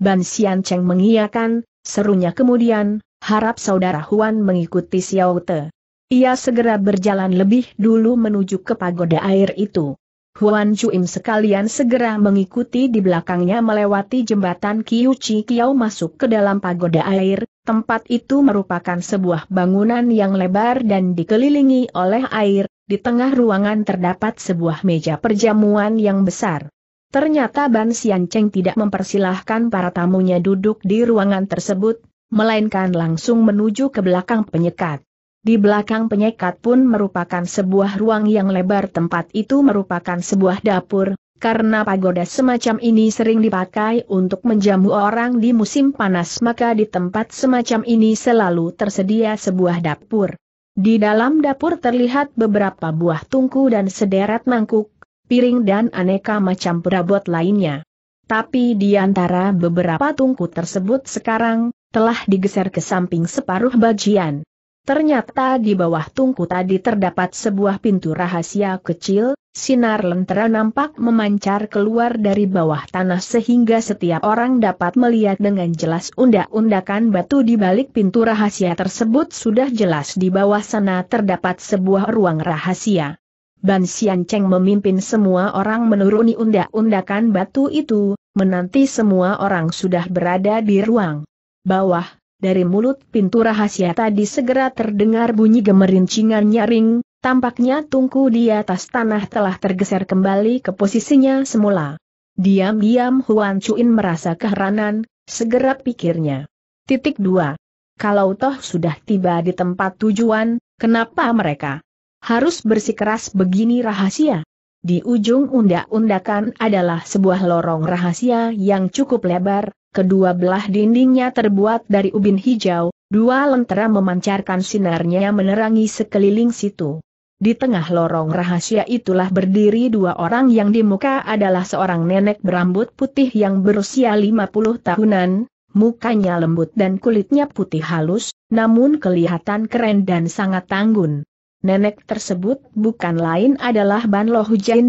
Ban Xian Cheng mengiyakan, serunya kemudian, harap saudara Huan mengikuti Xiao Te. Ia segera berjalan lebih dulu menuju ke pagoda air itu. Huan Chuim sekalian segera mengikuti di belakangnya melewati jembatan Chi Kiao masuk ke dalam pagoda air, tempat itu merupakan sebuah bangunan yang lebar dan dikelilingi oleh air, di tengah ruangan terdapat sebuah meja perjamuan yang besar. Ternyata Ban Xian Cheng tidak mempersilahkan para tamunya duduk di ruangan tersebut, melainkan langsung menuju ke belakang penyekat. Di belakang penyekat pun merupakan sebuah ruang yang lebar tempat itu merupakan sebuah dapur, karena pagoda semacam ini sering dipakai untuk menjamu orang di musim panas maka di tempat semacam ini selalu tersedia sebuah dapur. Di dalam dapur terlihat beberapa buah tungku dan sederet mangkuk, piring dan aneka macam perabot lainnya. Tapi di antara beberapa tungku tersebut sekarang, telah digeser ke samping separuh bagian. Ternyata di bawah tungku tadi terdapat sebuah pintu rahasia kecil, sinar lentera nampak memancar keluar dari bawah tanah sehingga setiap orang dapat melihat dengan jelas undak-undakan batu di balik pintu rahasia tersebut sudah jelas di bawah sana terdapat sebuah ruang rahasia. Ban Xian Cheng memimpin semua orang menuruni undak-undakan batu itu, menanti semua orang sudah berada di ruang bawah, dari mulut pintu rahasia tadi segera terdengar bunyi gemerincingan nyaring, tampaknya tungku di atas tanah telah tergeser kembali ke posisinya semula. Diam-diam Huan Chuin merasa keheranan, segera pikirnya. Titik 2. Kalau toh sudah tiba di tempat tujuan, kenapa mereka harus bersikeras begini rahasia? Di ujung undak-undakan adalah sebuah lorong rahasia yang cukup lebar, kedua belah dindingnya terbuat dari ubin hijau, dua lentera memancarkan sinarnya menerangi sekeliling situ. Di tengah lorong rahasia itulah berdiri dua orang yang di muka adalah seorang nenek berambut putih yang berusia 50 tahunan, mukanya lembut dan kulitnya putih halus, namun kelihatan keren dan sangat tanggun. Nenek tersebut bukan lain adalah Ban Lo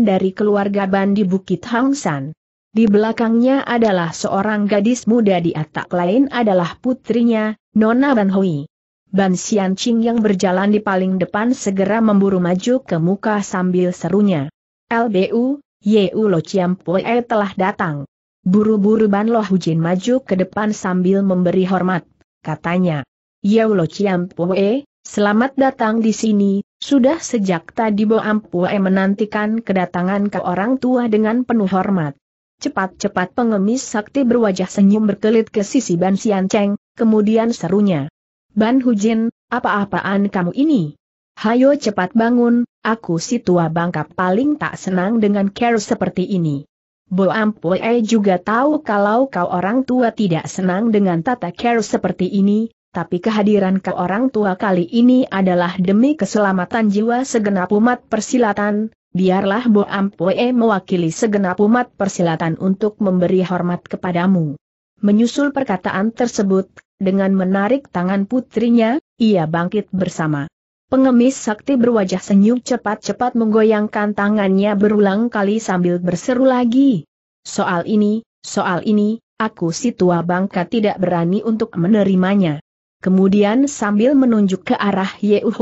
dari keluarga Ban di Bukit Hangsan. Di belakangnya adalah seorang gadis muda di atak lain adalah putrinya, Nona Ban Hui. Ban Xianqing yang berjalan di paling depan segera memburu maju ke muka sambil serunya. LBU, Yeu Lo Pue telah datang. Buru-buru Ban Lo Hujin maju ke depan sambil memberi hormat, katanya. Yeu Lo Pue, selamat datang di sini, sudah sejak tadi Bo Ampue menantikan kedatangan ke orang tua dengan penuh hormat. Cepat-cepat pengemis sakti berwajah senyum berkelit ke sisi Ban Sian Cheng, kemudian serunya. Ban Hujin, apa-apaan kamu ini? Hayo cepat bangun, aku si tua bangka paling tak senang dengan care seperti ini. Bo Ampue eh, juga tahu kalau kau orang tua tidak senang dengan tata care seperti ini, tapi kehadiran kau orang tua kali ini adalah demi keselamatan jiwa segenap umat persilatan, biarlah Bo Ampoe mewakili segenap umat persilatan untuk memberi hormat kepadamu. Menyusul perkataan tersebut, dengan menarik tangan putrinya, ia bangkit bersama. Pengemis sakti berwajah senyum cepat-cepat menggoyangkan tangannya berulang kali sambil berseru lagi. Soal ini, soal ini, aku si tua bangka tidak berani untuk menerimanya. Kemudian sambil menunjuk ke arah Yeuh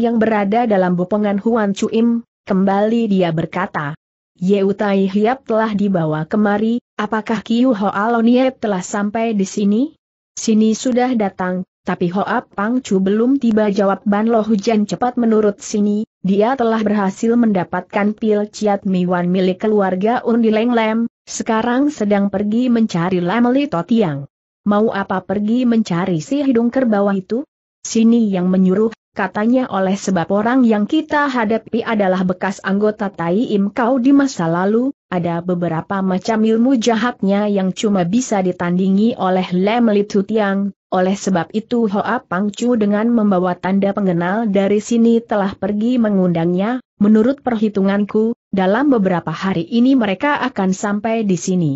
yang berada dalam bopongan Huan Chuim, Kembali dia berkata, Yeutai Hiap telah dibawa kemari, apakah Kiu Hoaloniep telah sampai di sini? Sini sudah datang, tapi Hoa Pangcu belum tiba jawab Ban Lo Hujan cepat menurut sini, dia telah berhasil mendapatkan pil ciat miwan milik keluarga Undi Leng Lem, sekarang sedang pergi mencari Lameli Totiang. Mau apa pergi mencari si hidung kerbau itu? Sini yang menyuruh, katanya oleh sebab orang yang kita hadapi adalah bekas anggota Tai Im Kau di masa lalu, ada beberapa macam ilmu jahatnya yang cuma bisa ditandingi oleh Lem Tutiang. oleh sebab itu Hoa Pangcu dengan membawa tanda pengenal dari sini telah pergi mengundangnya, menurut perhitunganku, dalam beberapa hari ini mereka akan sampai di sini.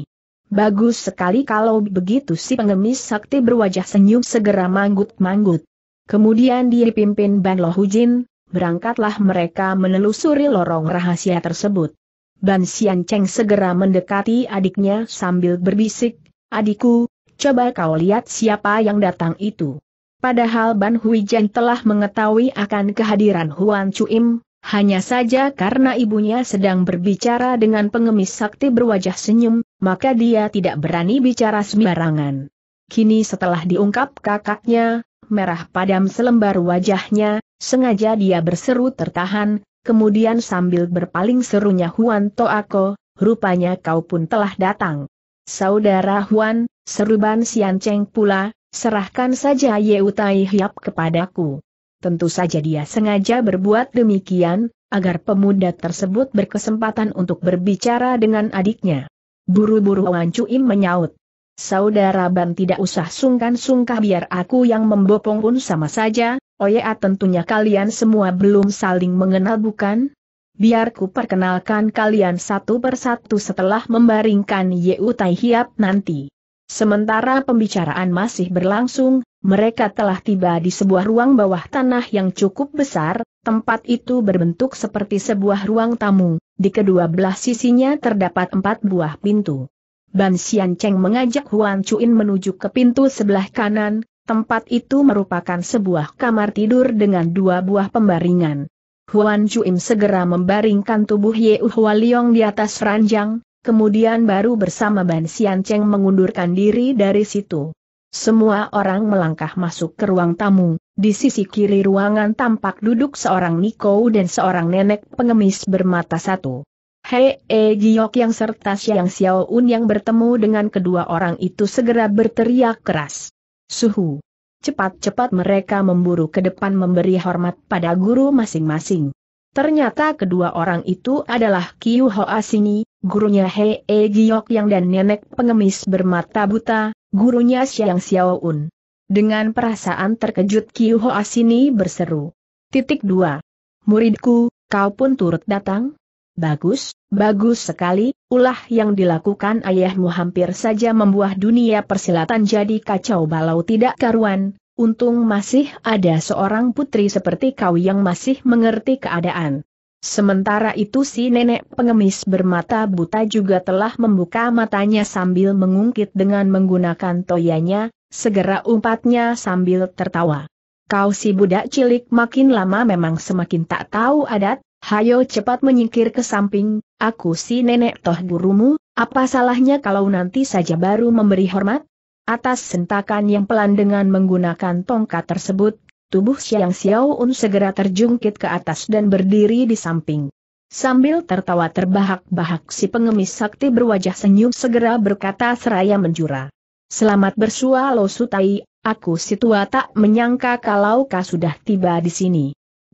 Bagus sekali kalau begitu si pengemis sakti berwajah senyum segera manggut-manggut. Kemudian dipimpin Ban Lohujin, berangkatlah mereka menelusuri lorong rahasia tersebut. Ban Xian Cheng segera mendekati adiknya sambil berbisik, adikku, coba kau lihat siapa yang datang itu. Padahal Ban Huijen telah mengetahui akan kehadiran Huan Chuim, hanya saja karena ibunya sedang berbicara dengan pengemis sakti berwajah senyum, maka dia tidak berani bicara sembarangan. Kini setelah diungkap kakaknya, merah padam selembar wajahnya, sengaja dia berseru tertahan, kemudian sambil berpaling serunya Huan Toako, rupanya kau pun telah datang. Saudara Huan, seruban Sian Cheng pula, serahkan saja Ye Utai Hiap kepadaku. Tentu saja dia sengaja berbuat demikian, agar pemuda tersebut berkesempatan untuk berbicara dengan adiknya. Buru-buru Wan Cui menyaut. Saudara Ban tidak usah sungkan sungkan biar aku yang membopong pun sama saja, oh ya, tentunya kalian semua belum saling mengenal bukan? Biar ku perkenalkan kalian satu persatu setelah membaringkan Yeu Tai Hiap nanti. Sementara pembicaraan masih berlangsung, mereka telah tiba di sebuah ruang bawah tanah yang cukup besar, tempat itu berbentuk seperti sebuah ruang tamu, di kedua belah sisinya terdapat empat buah pintu. Ban Xian Cheng mengajak Huan Chuin menuju ke pintu sebelah kanan, tempat itu merupakan sebuah kamar tidur dengan dua buah pembaringan. Huan Chuin segera membaringkan tubuh Ye Hua Liong di atas ranjang, kemudian baru bersama Ban Xian Cheng mengundurkan diri dari situ. Semua orang melangkah masuk ke ruang tamu, di sisi kiri ruangan tampak duduk seorang Niko dan seorang nenek pengemis bermata satu. Hei E Giok yang serta Xiao Un yang bertemu dengan kedua orang itu segera berteriak keras. Suhu! Cepat-cepat mereka memburu ke depan memberi hormat pada guru masing-masing. Ternyata kedua orang itu adalah Kiu Hoa Sini, gurunya Hei E Giok yang dan nenek pengemis bermata buta, gurunya Xiao Un. Dengan perasaan terkejut Kiu Hoa Sini berseru. Titik 2. Muridku, kau pun turut datang? Bagus, bagus sekali, ulah yang dilakukan ayahmu hampir saja membuah dunia persilatan jadi kacau balau tidak karuan, untung masih ada seorang putri seperti kau yang masih mengerti keadaan. Sementara itu si nenek pengemis bermata buta juga telah membuka matanya sambil mengungkit dengan menggunakan toyanya, segera umpatnya sambil tertawa. Kau si budak cilik makin lama memang semakin tak tahu adat, Hayo cepat menyingkir ke samping, aku si nenek toh gurumu, apa salahnya kalau nanti saja baru memberi hormat? Atas sentakan yang pelan dengan menggunakan tongkat tersebut, tubuh Xiang Xiaoun segera terjungkit ke atas dan berdiri di samping. Sambil tertawa terbahak-bahak si pengemis sakti berwajah senyum segera berkata seraya menjura. Selamat bersua Lo Sutai, aku si tua tak menyangka kalau kau sudah tiba di sini.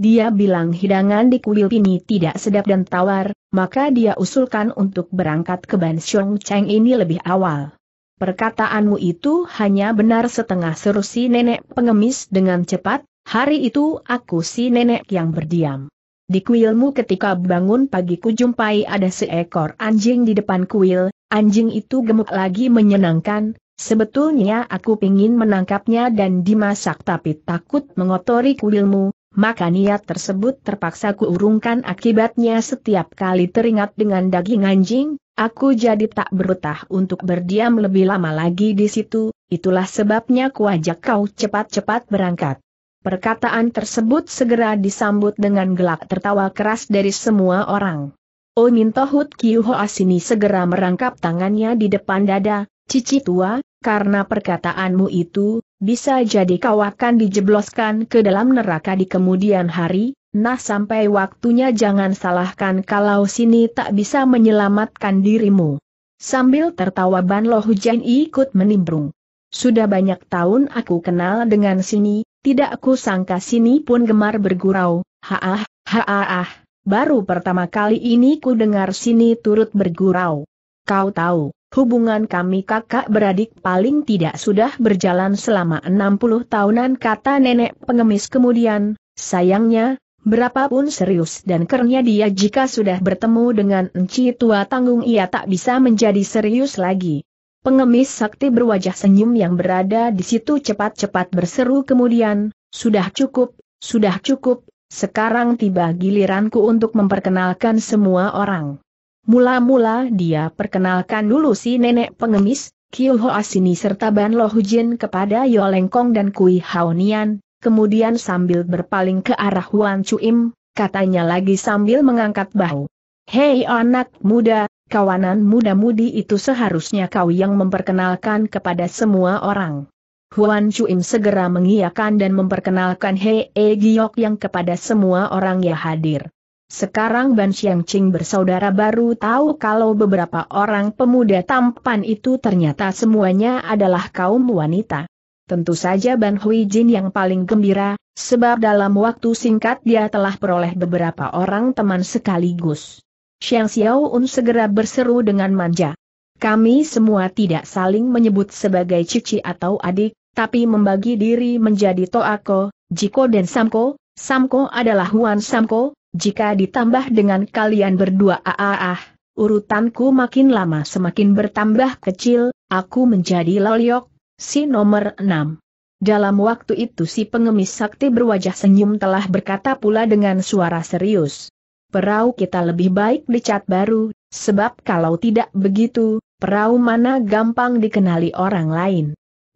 Dia bilang hidangan di kuil ini tidak sedap dan tawar, maka dia usulkan untuk berangkat ke Bansyong Cheng ini lebih awal. Perkataanmu itu hanya benar setengah seru si nenek pengemis dengan cepat, hari itu aku si nenek yang berdiam. Di kuilmu ketika bangun pagi kujumpai ada seekor anjing di depan kuil, anjing itu gemuk lagi menyenangkan, Sebetulnya aku ingin menangkapnya dan dimasak tapi takut mengotori kuilmu, maka niat tersebut terpaksa kuurungkan akibatnya setiap kali teringat dengan daging anjing, aku jadi tak berutah untuk berdiam lebih lama lagi di situ, itulah sebabnya kuajak kau cepat-cepat berangkat. Perkataan tersebut segera disambut dengan gelak tertawa keras dari semua orang. Oh Mintohut Kiuho Asini segera merangkap tangannya di depan dada, Cici tua, karena perkataanmu itu, bisa jadi kau akan dijebloskan ke dalam neraka di kemudian hari, nah sampai waktunya jangan salahkan kalau sini tak bisa menyelamatkan dirimu. Sambil tertawa Ban Lo Hujan ikut menimbrung. Sudah banyak tahun aku kenal dengan sini, tidak aku sangka sini pun gemar bergurau, haah, haah, baru pertama kali ini ku dengar sini turut bergurau. Kau tahu, Hubungan kami kakak beradik paling tidak sudah berjalan selama 60 tahunan kata nenek pengemis kemudian, sayangnya, berapapun serius dan kernya dia jika sudah bertemu dengan enci tua tanggung ia tak bisa menjadi serius lagi. Pengemis sakti berwajah senyum yang berada di situ cepat-cepat berseru kemudian, sudah cukup, sudah cukup, sekarang tiba giliranku untuk memperkenalkan semua orang. Mula-mula dia perkenalkan dulu si nenek pengemis, Kiu Ho Asini serta Ban Lo Hujin kepada Yolengkong dan Kui Haonian, kemudian sambil berpaling ke arah Huan Chuim, katanya lagi sambil mengangkat bahu. Hei anak muda, kawanan muda-mudi itu seharusnya kau yang memperkenalkan kepada semua orang. Huan Chuim segera mengiakan dan memperkenalkan Hei Egyok Giok yang kepada semua orang yang hadir. Sekarang Ban Xiang Qing bersaudara baru tahu kalau beberapa orang pemuda tampan itu ternyata semuanya adalah kaum wanita. Tentu saja Ban Hui Jin yang paling gembira, sebab dalam waktu singkat dia telah peroleh beberapa orang teman sekaligus. Xiang Xiao un segera berseru dengan manja. Kami semua tidak saling menyebut sebagai cici atau adik, tapi membagi diri menjadi Toako, Jiko dan Samko, Samko adalah Huan Samko, jika ditambah dengan kalian berdua ah, urutanku makin lama semakin bertambah kecil, aku menjadi loliok, si nomor enam. Dalam waktu itu si pengemis sakti berwajah senyum telah berkata pula dengan suara serius. Perahu kita lebih baik dicat baru, sebab kalau tidak begitu, perahu mana gampang dikenali orang lain.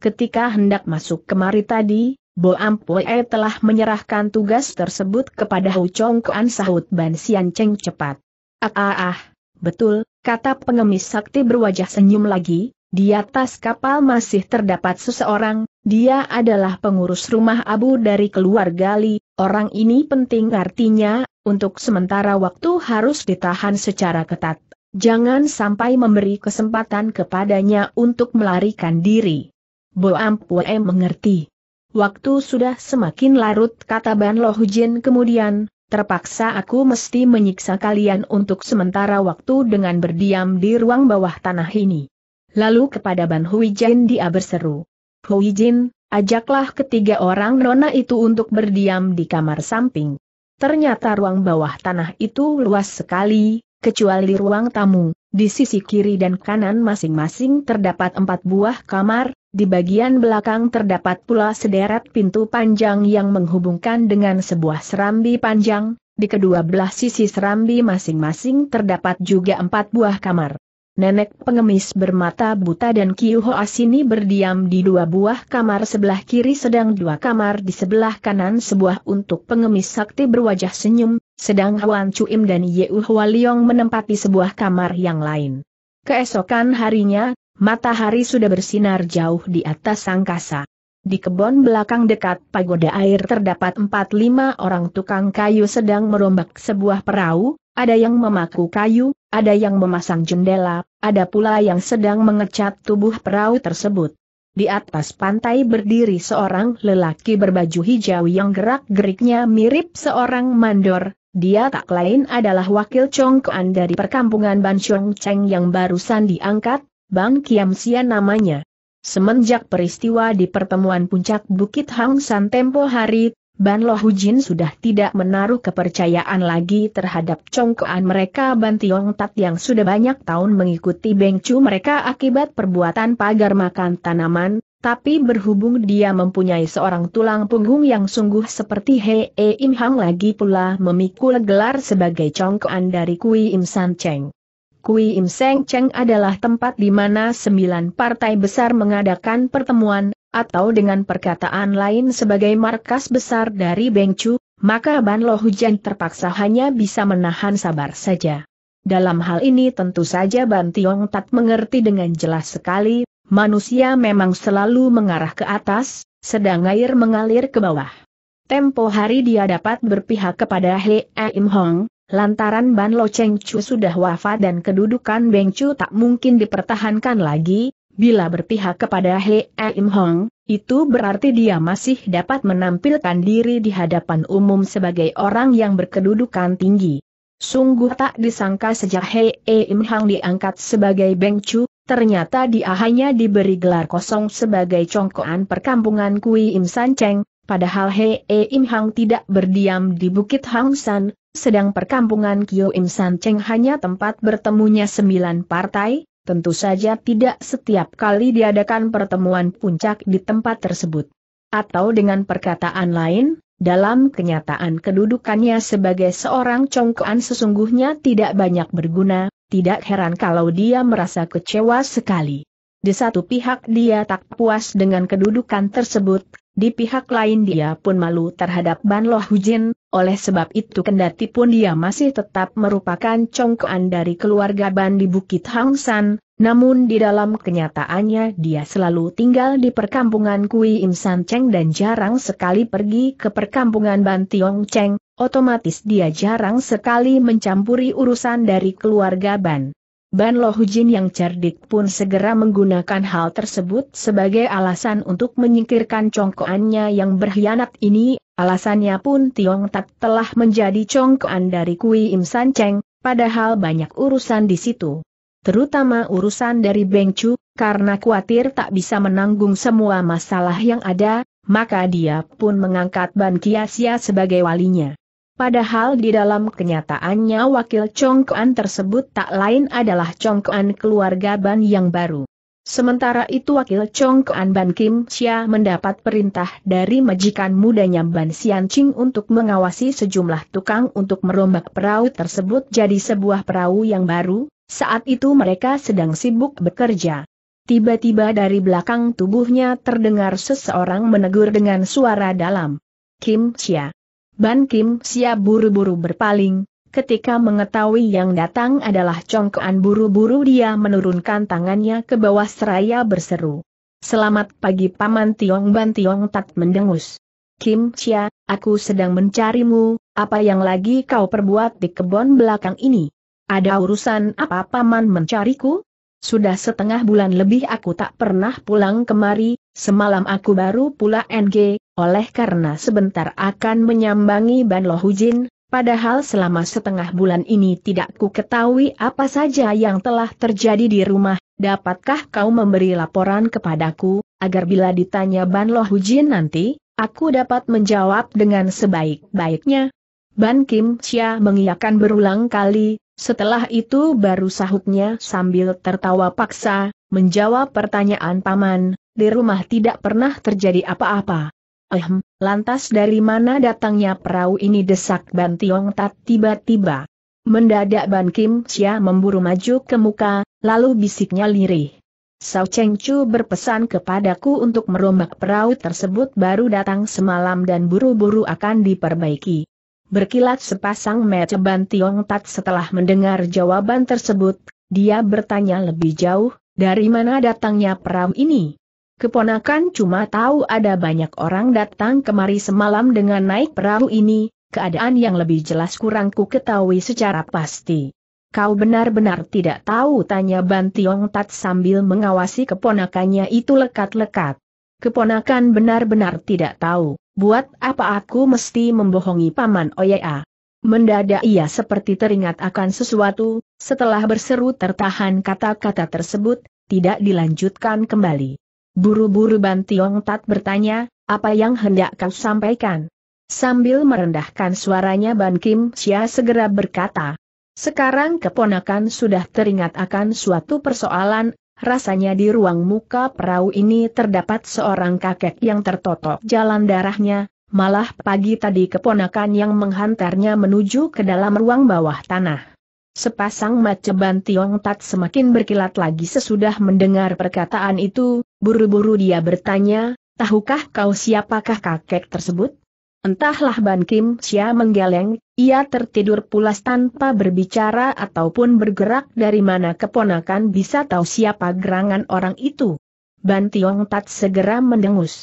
Ketika hendak masuk kemari tadi, Bo Ampoe telah menyerahkan tugas tersebut kepada Hu Chong Kuan sahut Ban Sian Cheng cepat. Ah ah ah, betul, kata pengemis sakti berwajah senyum lagi, di atas kapal masih terdapat seseorang, dia adalah pengurus rumah abu dari keluarga Li, orang ini penting artinya, untuk sementara waktu harus ditahan secara ketat. Jangan sampai memberi kesempatan kepadanya untuk melarikan diri. Bo Ampue mengerti. Waktu sudah semakin larut kata Ban Lo Hujin kemudian, terpaksa aku mesti menyiksa kalian untuk sementara waktu dengan berdiam di ruang bawah tanah ini. Lalu kepada Ban Huijin dia berseru. Huijin, ajaklah ketiga orang nona itu untuk berdiam di kamar samping. Ternyata ruang bawah tanah itu luas sekali, kecuali ruang tamu, di sisi kiri dan kanan masing-masing terdapat empat buah kamar, di bagian belakang terdapat pula sederet pintu panjang yang menghubungkan dengan sebuah serambi panjang, di kedua belah sisi serambi masing-masing terdapat juga empat buah kamar. Nenek pengemis bermata buta dan Kiu Asini berdiam di dua buah kamar sebelah kiri sedang dua kamar di sebelah kanan sebuah untuk pengemis sakti berwajah senyum, sedang Huan Chuim dan Yeu Hualiong menempati sebuah kamar yang lain. Keesokan harinya, matahari sudah bersinar jauh di atas angkasa. Di kebun belakang dekat pagoda air terdapat 4 lima orang tukang kayu sedang merombak sebuah perahu, ada yang memaku kayu, ada yang memasang jendela, ada pula yang sedang mengecat tubuh perahu tersebut. Di atas pantai berdiri seorang lelaki berbaju hijau yang gerak-geriknya mirip seorang mandor, dia tak lain adalah wakil Chongkuan dari perkampungan Ban Chong Cheng yang barusan diangkat, Bang Kiam Sian namanya. Semenjak peristiwa di pertemuan puncak Bukit Hang San tempo hari, Ban Lo Jin sudah tidak menaruh kepercayaan lagi terhadap congkoan mereka Ban Tiong Tat yang sudah banyak tahun mengikuti Beng Chu mereka akibat perbuatan pagar makan tanaman, tapi berhubung dia mempunyai seorang tulang punggung yang sungguh seperti Hei e Im Hang lagi pula memikul gelar sebagai congkoan dari Kui Im San Cheng. Kui Im San Cheng adalah tempat di mana sembilan partai besar mengadakan pertemuan, atau dengan perkataan lain sebagai markas besar dari Beng Chu, maka Ban Lo Hujan terpaksa hanya bisa menahan sabar saja. Dalam hal ini tentu saja Ban Tiong Tat mengerti dengan jelas sekali manusia memang selalu mengarah ke atas, sedang air mengalir ke bawah. Tempo hari dia dapat berpihak kepada He Im Hong, lantaran Ban Lo Cheng Chu sudah wafat dan kedudukan Beng Chu tak mungkin dipertahankan lagi, bila berpihak kepada He Im Hong, itu berarti dia masih dapat menampilkan diri di hadapan umum sebagai orang yang berkedudukan tinggi. Sungguh tak disangka sejak Hei Im Hong diangkat sebagai Beng Chu, Ternyata dia hanya diberi gelar kosong sebagai congkoan perkampungan Kui Im San Cheng, padahal Hei e Im Hang tidak berdiam di Bukit Hang San, sedang perkampungan Kyo Im San Cheng hanya tempat bertemunya sembilan partai, tentu saja tidak setiap kali diadakan pertemuan puncak di tempat tersebut. Atau dengan perkataan lain, dalam kenyataan kedudukannya sebagai seorang congkoan sesungguhnya tidak banyak berguna, tidak heran kalau dia merasa kecewa sekali. Di satu pihak dia tak puas dengan kedudukan tersebut, di pihak lain dia pun malu terhadap Ban Loh Hujin, oleh sebab itu kendati pun dia masih tetap merupakan congkoan dari keluarga Ban di Bukit Hang San, namun di dalam kenyataannya dia selalu tinggal di perkampungan Kui Im San Cheng dan jarang sekali pergi ke perkampungan Ban Tiong Cheng, otomatis dia jarang sekali mencampuri urusan dari keluarga Ban. Ban Lo Hujin yang cerdik pun segera menggunakan hal tersebut sebagai alasan untuk menyingkirkan congkoannya yang berkhianat ini, alasannya pun Tiong tak telah menjadi congkoan dari Kui Im San Cheng, padahal banyak urusan di situ terutama urusan dari Beng Chu, karena khawatir tak bisa menanggung semua masalah yang ada, maka dia pun mengangkat Ban Kiasia sebagai walinya. Padahal di dalam kenyataannya wakil Kuan tersebut tak lain adalah Kuan keluarga Ban yang baru. Sementara itu wakil Kuan Ban Kim Xia mendapat perintah dari majikan mudanya Ban Qing untuk mengawasi sejumlah tukang untuk merombak perahu tersebut jadi sebuah perahu yang baru, saat itu mereka sedang sibuk bekerja. Tiba-tiba dari belakang tubuhnya terdengar seseorang menegur dengan suara dalam. Kim Sia, Ban Kim Sia buru-buru berpaling, ketika mengetahui yang datang adalah congkoan buru-buru dia menurunkan tangannya ke bawah seraya berseru. Selamat pagi Paman Tiong Ban Tiong Tat mendengus. Kim Sia, aku sedang mencarimu, apa yang lagi kau perbuat di kebun belakang ini? Ada urusan apa paman mencariku? Sudah setengah bulan lebih aku tak pernah pulang kemari, semalam aku baru pula NG, oleh karena sebentar akan menyambangi Ban Lohujin, padahal selama setengah bulan ini tidak ku ketahui apa saja yang telah terjadi di rumah, dapatkah kau memberi laporan kepadaku, agar bila ditanya Ban Lohujin nanti, aku dapat menjawab dengan sebaik-baiknya. Ban Kim Sia mengiyakan berulang kali, setelah itu baru sahutnya sambil tertawa paksa, menjawab pertanyaan paman, di rumah tidak pernah terjadi apa-apa. Ehm, lantas dari mana datangnya perahu ini desak Ban Tiong Tat tiba-tiba. Mendadak Ban Kim Sia memburu maju ke muka, lalu bisiknya lirih. Sao Cheng Chu berpesan kepadaku untuk merombak perahu tersebut baru datang semalam dan buru-buru akan diperbaiki berkilat sepasang mata Ban Tiong Tat setelah mendengar jawaban tersebut, dia bertanya lebih jauh, dari mana datangnya perahu ini? Keponakan cuma tahu ada banyak orang datang kemari semalam dengan naik perahu ini, keadaan yang lebih jelas kurang ku ketahui secara pasti. Kau benar-benar tidak tahu tanya Ban Tiong Tat sambil mengawasi keponakannya itu lekat-lekat. Keponakan benar-benar tidak tahu. Buat apa aku mesti membohongi Paman Oya? Mendadak ia seperti teringat akan sesuatu, setelah berseru tertahan kata-kata tersebut, tidak dilanjutkan kembali. Buru-buru Ban Tiong Tat bertanya, apa yang hendak kau sampaikan? Sambil merendahkan suaranya Ban Kim Sia segera berkata, sekarang keponakan sudah teringat akan suatu persoalan, Rasanya di ruang muka perahu ini terdapat seorang kakek yang tertotok jalan darahnya, malah pagi tadi keponakan yang menghantarnya menuju ke dalam ruang bawah tanah. Sepasang maceban Tiong Tat semakin berkilat lagi sesudah mendengar perkataan itu, buru-buru dia bertanya, tahukah kau siapakah kakek tersebut? Entahlah Ban Kim Sia menggeleng, ia tertidur pulas tanpa berbicara ataupun bergerak dari mana keponakan bisa tahu siapa gerangan orang itu. Ban Tiong Tat segera mendengus.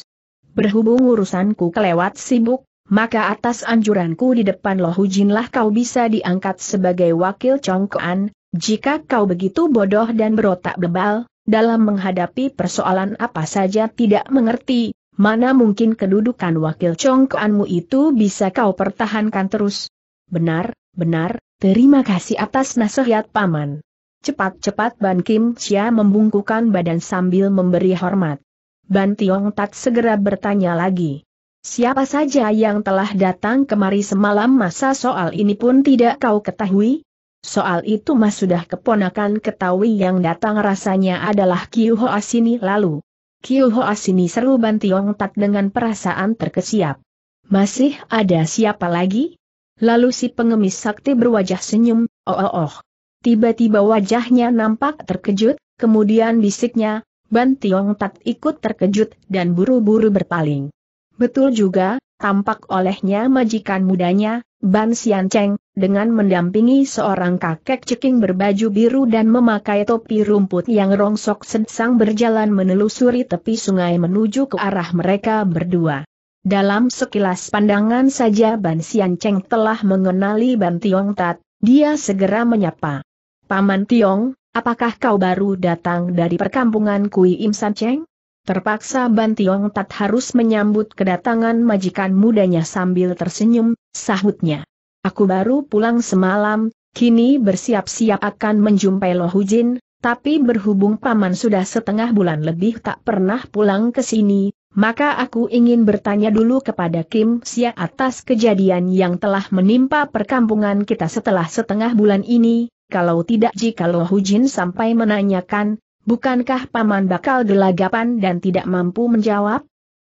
Berhubung urusanku kelewat sibuk, maka atas anjuranku di depan Lohujinlah kau bisa diangkat sebagai wakil Congkoan, jika kau begitu bodoh dan berotak bebal, dalam menghadapi persoalan apa saja tidak mengerti, Mana mungkin kedudukan wakil congkoanmu itu bisa kau pertahankan terus? Benar, benar, terima kasih atas nasihat paman. Cepat-cepat Ban Kim Sia membungkukan badan sambil memberi hormat. Ban Tiong Tat segera bertanya lagi. Siapa saja yang telah datang kemari semalam masa soal ini pun tidak kau ketahui? Soal itu mas sudah keponakan ketahui yang datang rasanya adalah Kiu Asini lalu. Kiu Hoa sini seru Ban Tiong dengan perasaan terkesiap. Masih ada siapa lagi? Lalu si pengemis sakti berwajah senyum, oh oh oh. Tiba-tiba wajahnya nampak terkejut, kemudian bisiknya, Ban Tiong ikut terkejut dan buru-buru berpaling. Betul juga, tampak olehnya majikan mudanya, Ban Sian Cheng, dengan mendampingi seorang kakek ceking berbaju biru dan memakai topi rumput yang rongsok sedang berjalan menelusuri tepi sungai menuju ke arah mereka berdua. Dalam sekilas pandangan saja Ban Sian Cheng telah mengenali Ban Tiong Tat, dia segera menyapa. Paman Tiong, apakah kau baru datang dari perkampungan Kui Im San Cheng? Terpaksa Ban Tiong Tat harus menyambut kedatangan majikan mudanya sambil tersenyum, Sahutnya. Aku baru pulang semalam, kini bersiap-siap akan menjumpai Lohujin, tapi berhubung paman sudah setengah bulan lebih tak pernah pulang ke sini, maka aku ingin bertanya dulu kepada Kim Sia atas kejadian yang telah menimpa perkampungan kita setelah setengah bulan ini, kalau tidak jika Lohujin sampai menanyakan, bukankah paman bakal gelagapan dan tidak mampu menjawab?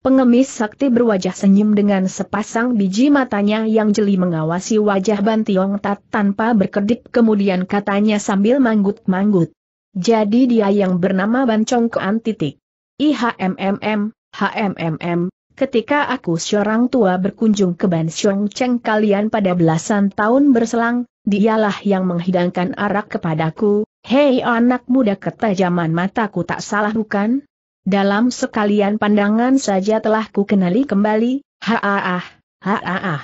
Pengemis sakti berwajah senyum dengan sepasang biji matanya yang jeli mengawasi wajah Bantiong Tat tanpa berkedip kemudian katanya sambil manggut-manggut. Jadi dia yang bernama Bancong Koan titik. IHMMM, HMMM, ketika aku seorang tua berkunjung ke Bansiong Cheng kalian pada belasan tahun berselang, dialah yang menghidangkan arak kepadaku, hei anak muda ketajaman mataku tak salah bukan? Dalam sekalian pandangan saja telah ku kenali kembali, haaah, haaah.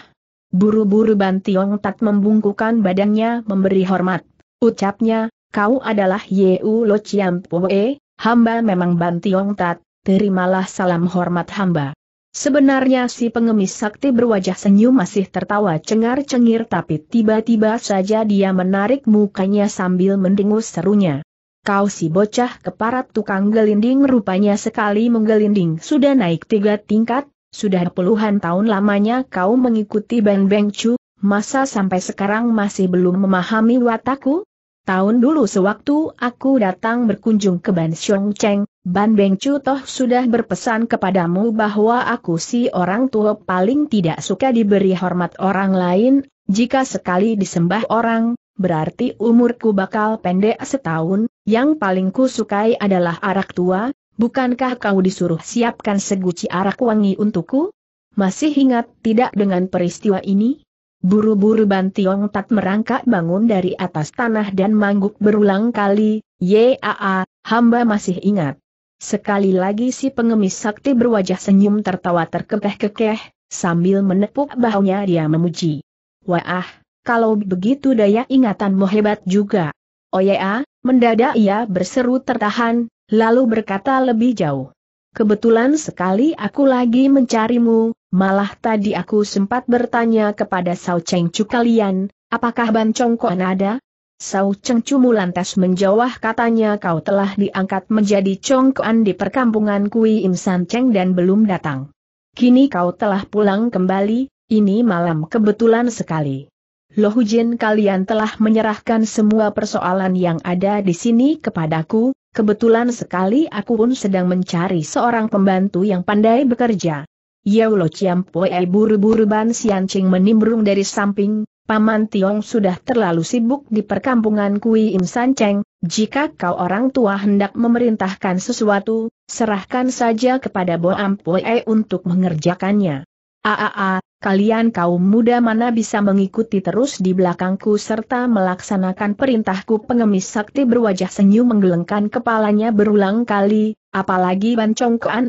Buru-buru Ban Tiong Tat membungkukan badannya memberi hormat. Ucapnya, kau adalah Yeu Lo Chiam Poe, hamba memang Ban Tiong Tat, terimalah salam hormat hamba. Sebenarnya si pengemis sakti berwajah senyum masih tertawa cengar-cengir tapi tiba-tiba saja dia menarik mukanya sambil mendengus serunya kau si bocah keparat tukang gelinding rupanya sekali menggelinding sudah naik tiga tingkat, sudah puluhan tahun lamanya kau mengikuti Ban Beng Chu, masa sampai sekarang masih belum memahami wataku? Tahun dulu sewaktu aku datang berkunjung ke Ban Xiong Cheng, Ban Beng Chu toh sudah berpesan kepadamu bahwa aku si orang tua paling tidak suka diberi hormat orang lain, jika sekali disembah orang, berarti umurku bakal pendek setahun, yang paling kusukai adalah arak tua, bukankah kau disuruh siapkan seguci arak wangi untukku? Masih ingat tidak dengan peristiwa ini? Buru-buru Bantiong tak merangkak bangun dari atas tanah dan mangguk berulang kali, Yaa, hamba masih ingat. Sekali lagi si pengemis sakti berwajah senyum tertawa terkekeh-kekeh, sambil menepuk bahunya dia memuji. Wah, kalau begitu daya ingatanmu hebat juga. Oh ya, Mendadak ia berseru tertahan, lalu berkata lebih jauh. Kebetulan sekali aku lagi mencarimu, malah tadi aku sempat bertanya kepada Sao Chengcu kalian, apakah Ban Kuan ada? Sao Chengcu lantas menjawab katanya kau telah diangkat menjadi Kuan di perkampungan Kui Im San Cheng dan belum datang. Kini kau telah pulang kembali, ini malam kebetulan sekali. Lohujin kalian telah menyerahkan semua persoalan yang ada di sini kepadaku, kebetulan sekali aku pun sedang mencari seorang pembantu yang pandai bekerja. Yaulo Ciampoe buru-buru Ban Ching menimbrung dari samping, Paman Tiong sudah terlalu sibuk di perkampungan Kui Im San Cheng, jika kau orang tua hendak memerintahkan sesuatu, serahkan saja kepada Bo Ampoe untuk mengerjakannya. Aa, kalian kaum muda mana bisa mengikuti terus di belakangku serta melaksanakan perintahku pengemis sakti berwajah senyum menggelengkan kepalanya berulang kali, apalagi Ban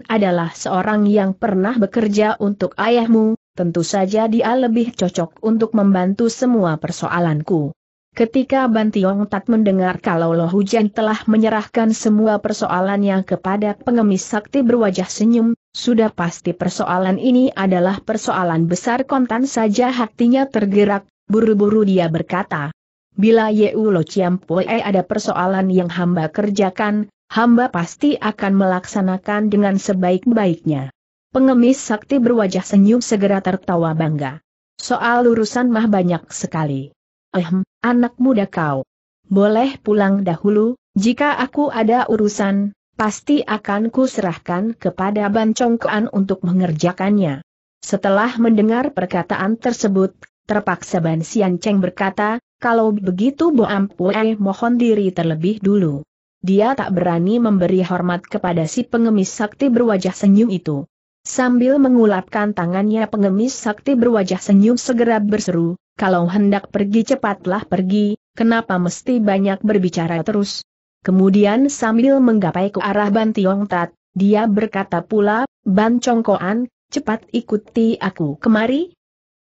adalah seorang yang pernah bekerja untuk ayahmu, tentu saja dia lebih cocok untuk membantu semua persoalanku. Ketika Ban Tiong Tat mendengar kalau Lo Hujan telah menyerahkan semua persoalannya kepada pengemis sakti berwajah senyum, sudah pasti persoalan ini adalah persoalan besar kontan saja hatinya tergerak, buru-buru dia berkata. Bila Yeulo Ciampoe ada persoalan yang hamba kerjakan, hamba pasti akan melaksanakan dengan sebaik-baiknya. Pengemis sakti berwajah senyum segera tertawa bangga. Soal urusan mah banyak sekali. Ehm, anak muda kau. Boleh pulang dahulu, jika aku ada urusan, Pasti akan kuserahkan kepada Bancongkoan untuk mengerjakannya. Setelah mendengar perkataan tersebut, terpaksa Ban Sian Cheng berkata, kalau begitu Bo Ampue mohon diri terlebih dulu. Dia tak berani memberi hormat kepada si pengemis sakti berwajah senyum itu. Sambil mengulapkan tangannya pengemis sakti berwajah senyum segera berseru, kalau hendak pergi cepatlah pergi, kenapa mesti banyak berbicara terus? Kemudian sambil menggapai ke arah Ban Tiong Tat, dia berkata pula, Ban Congkoan, cepat ikuti aku kemari,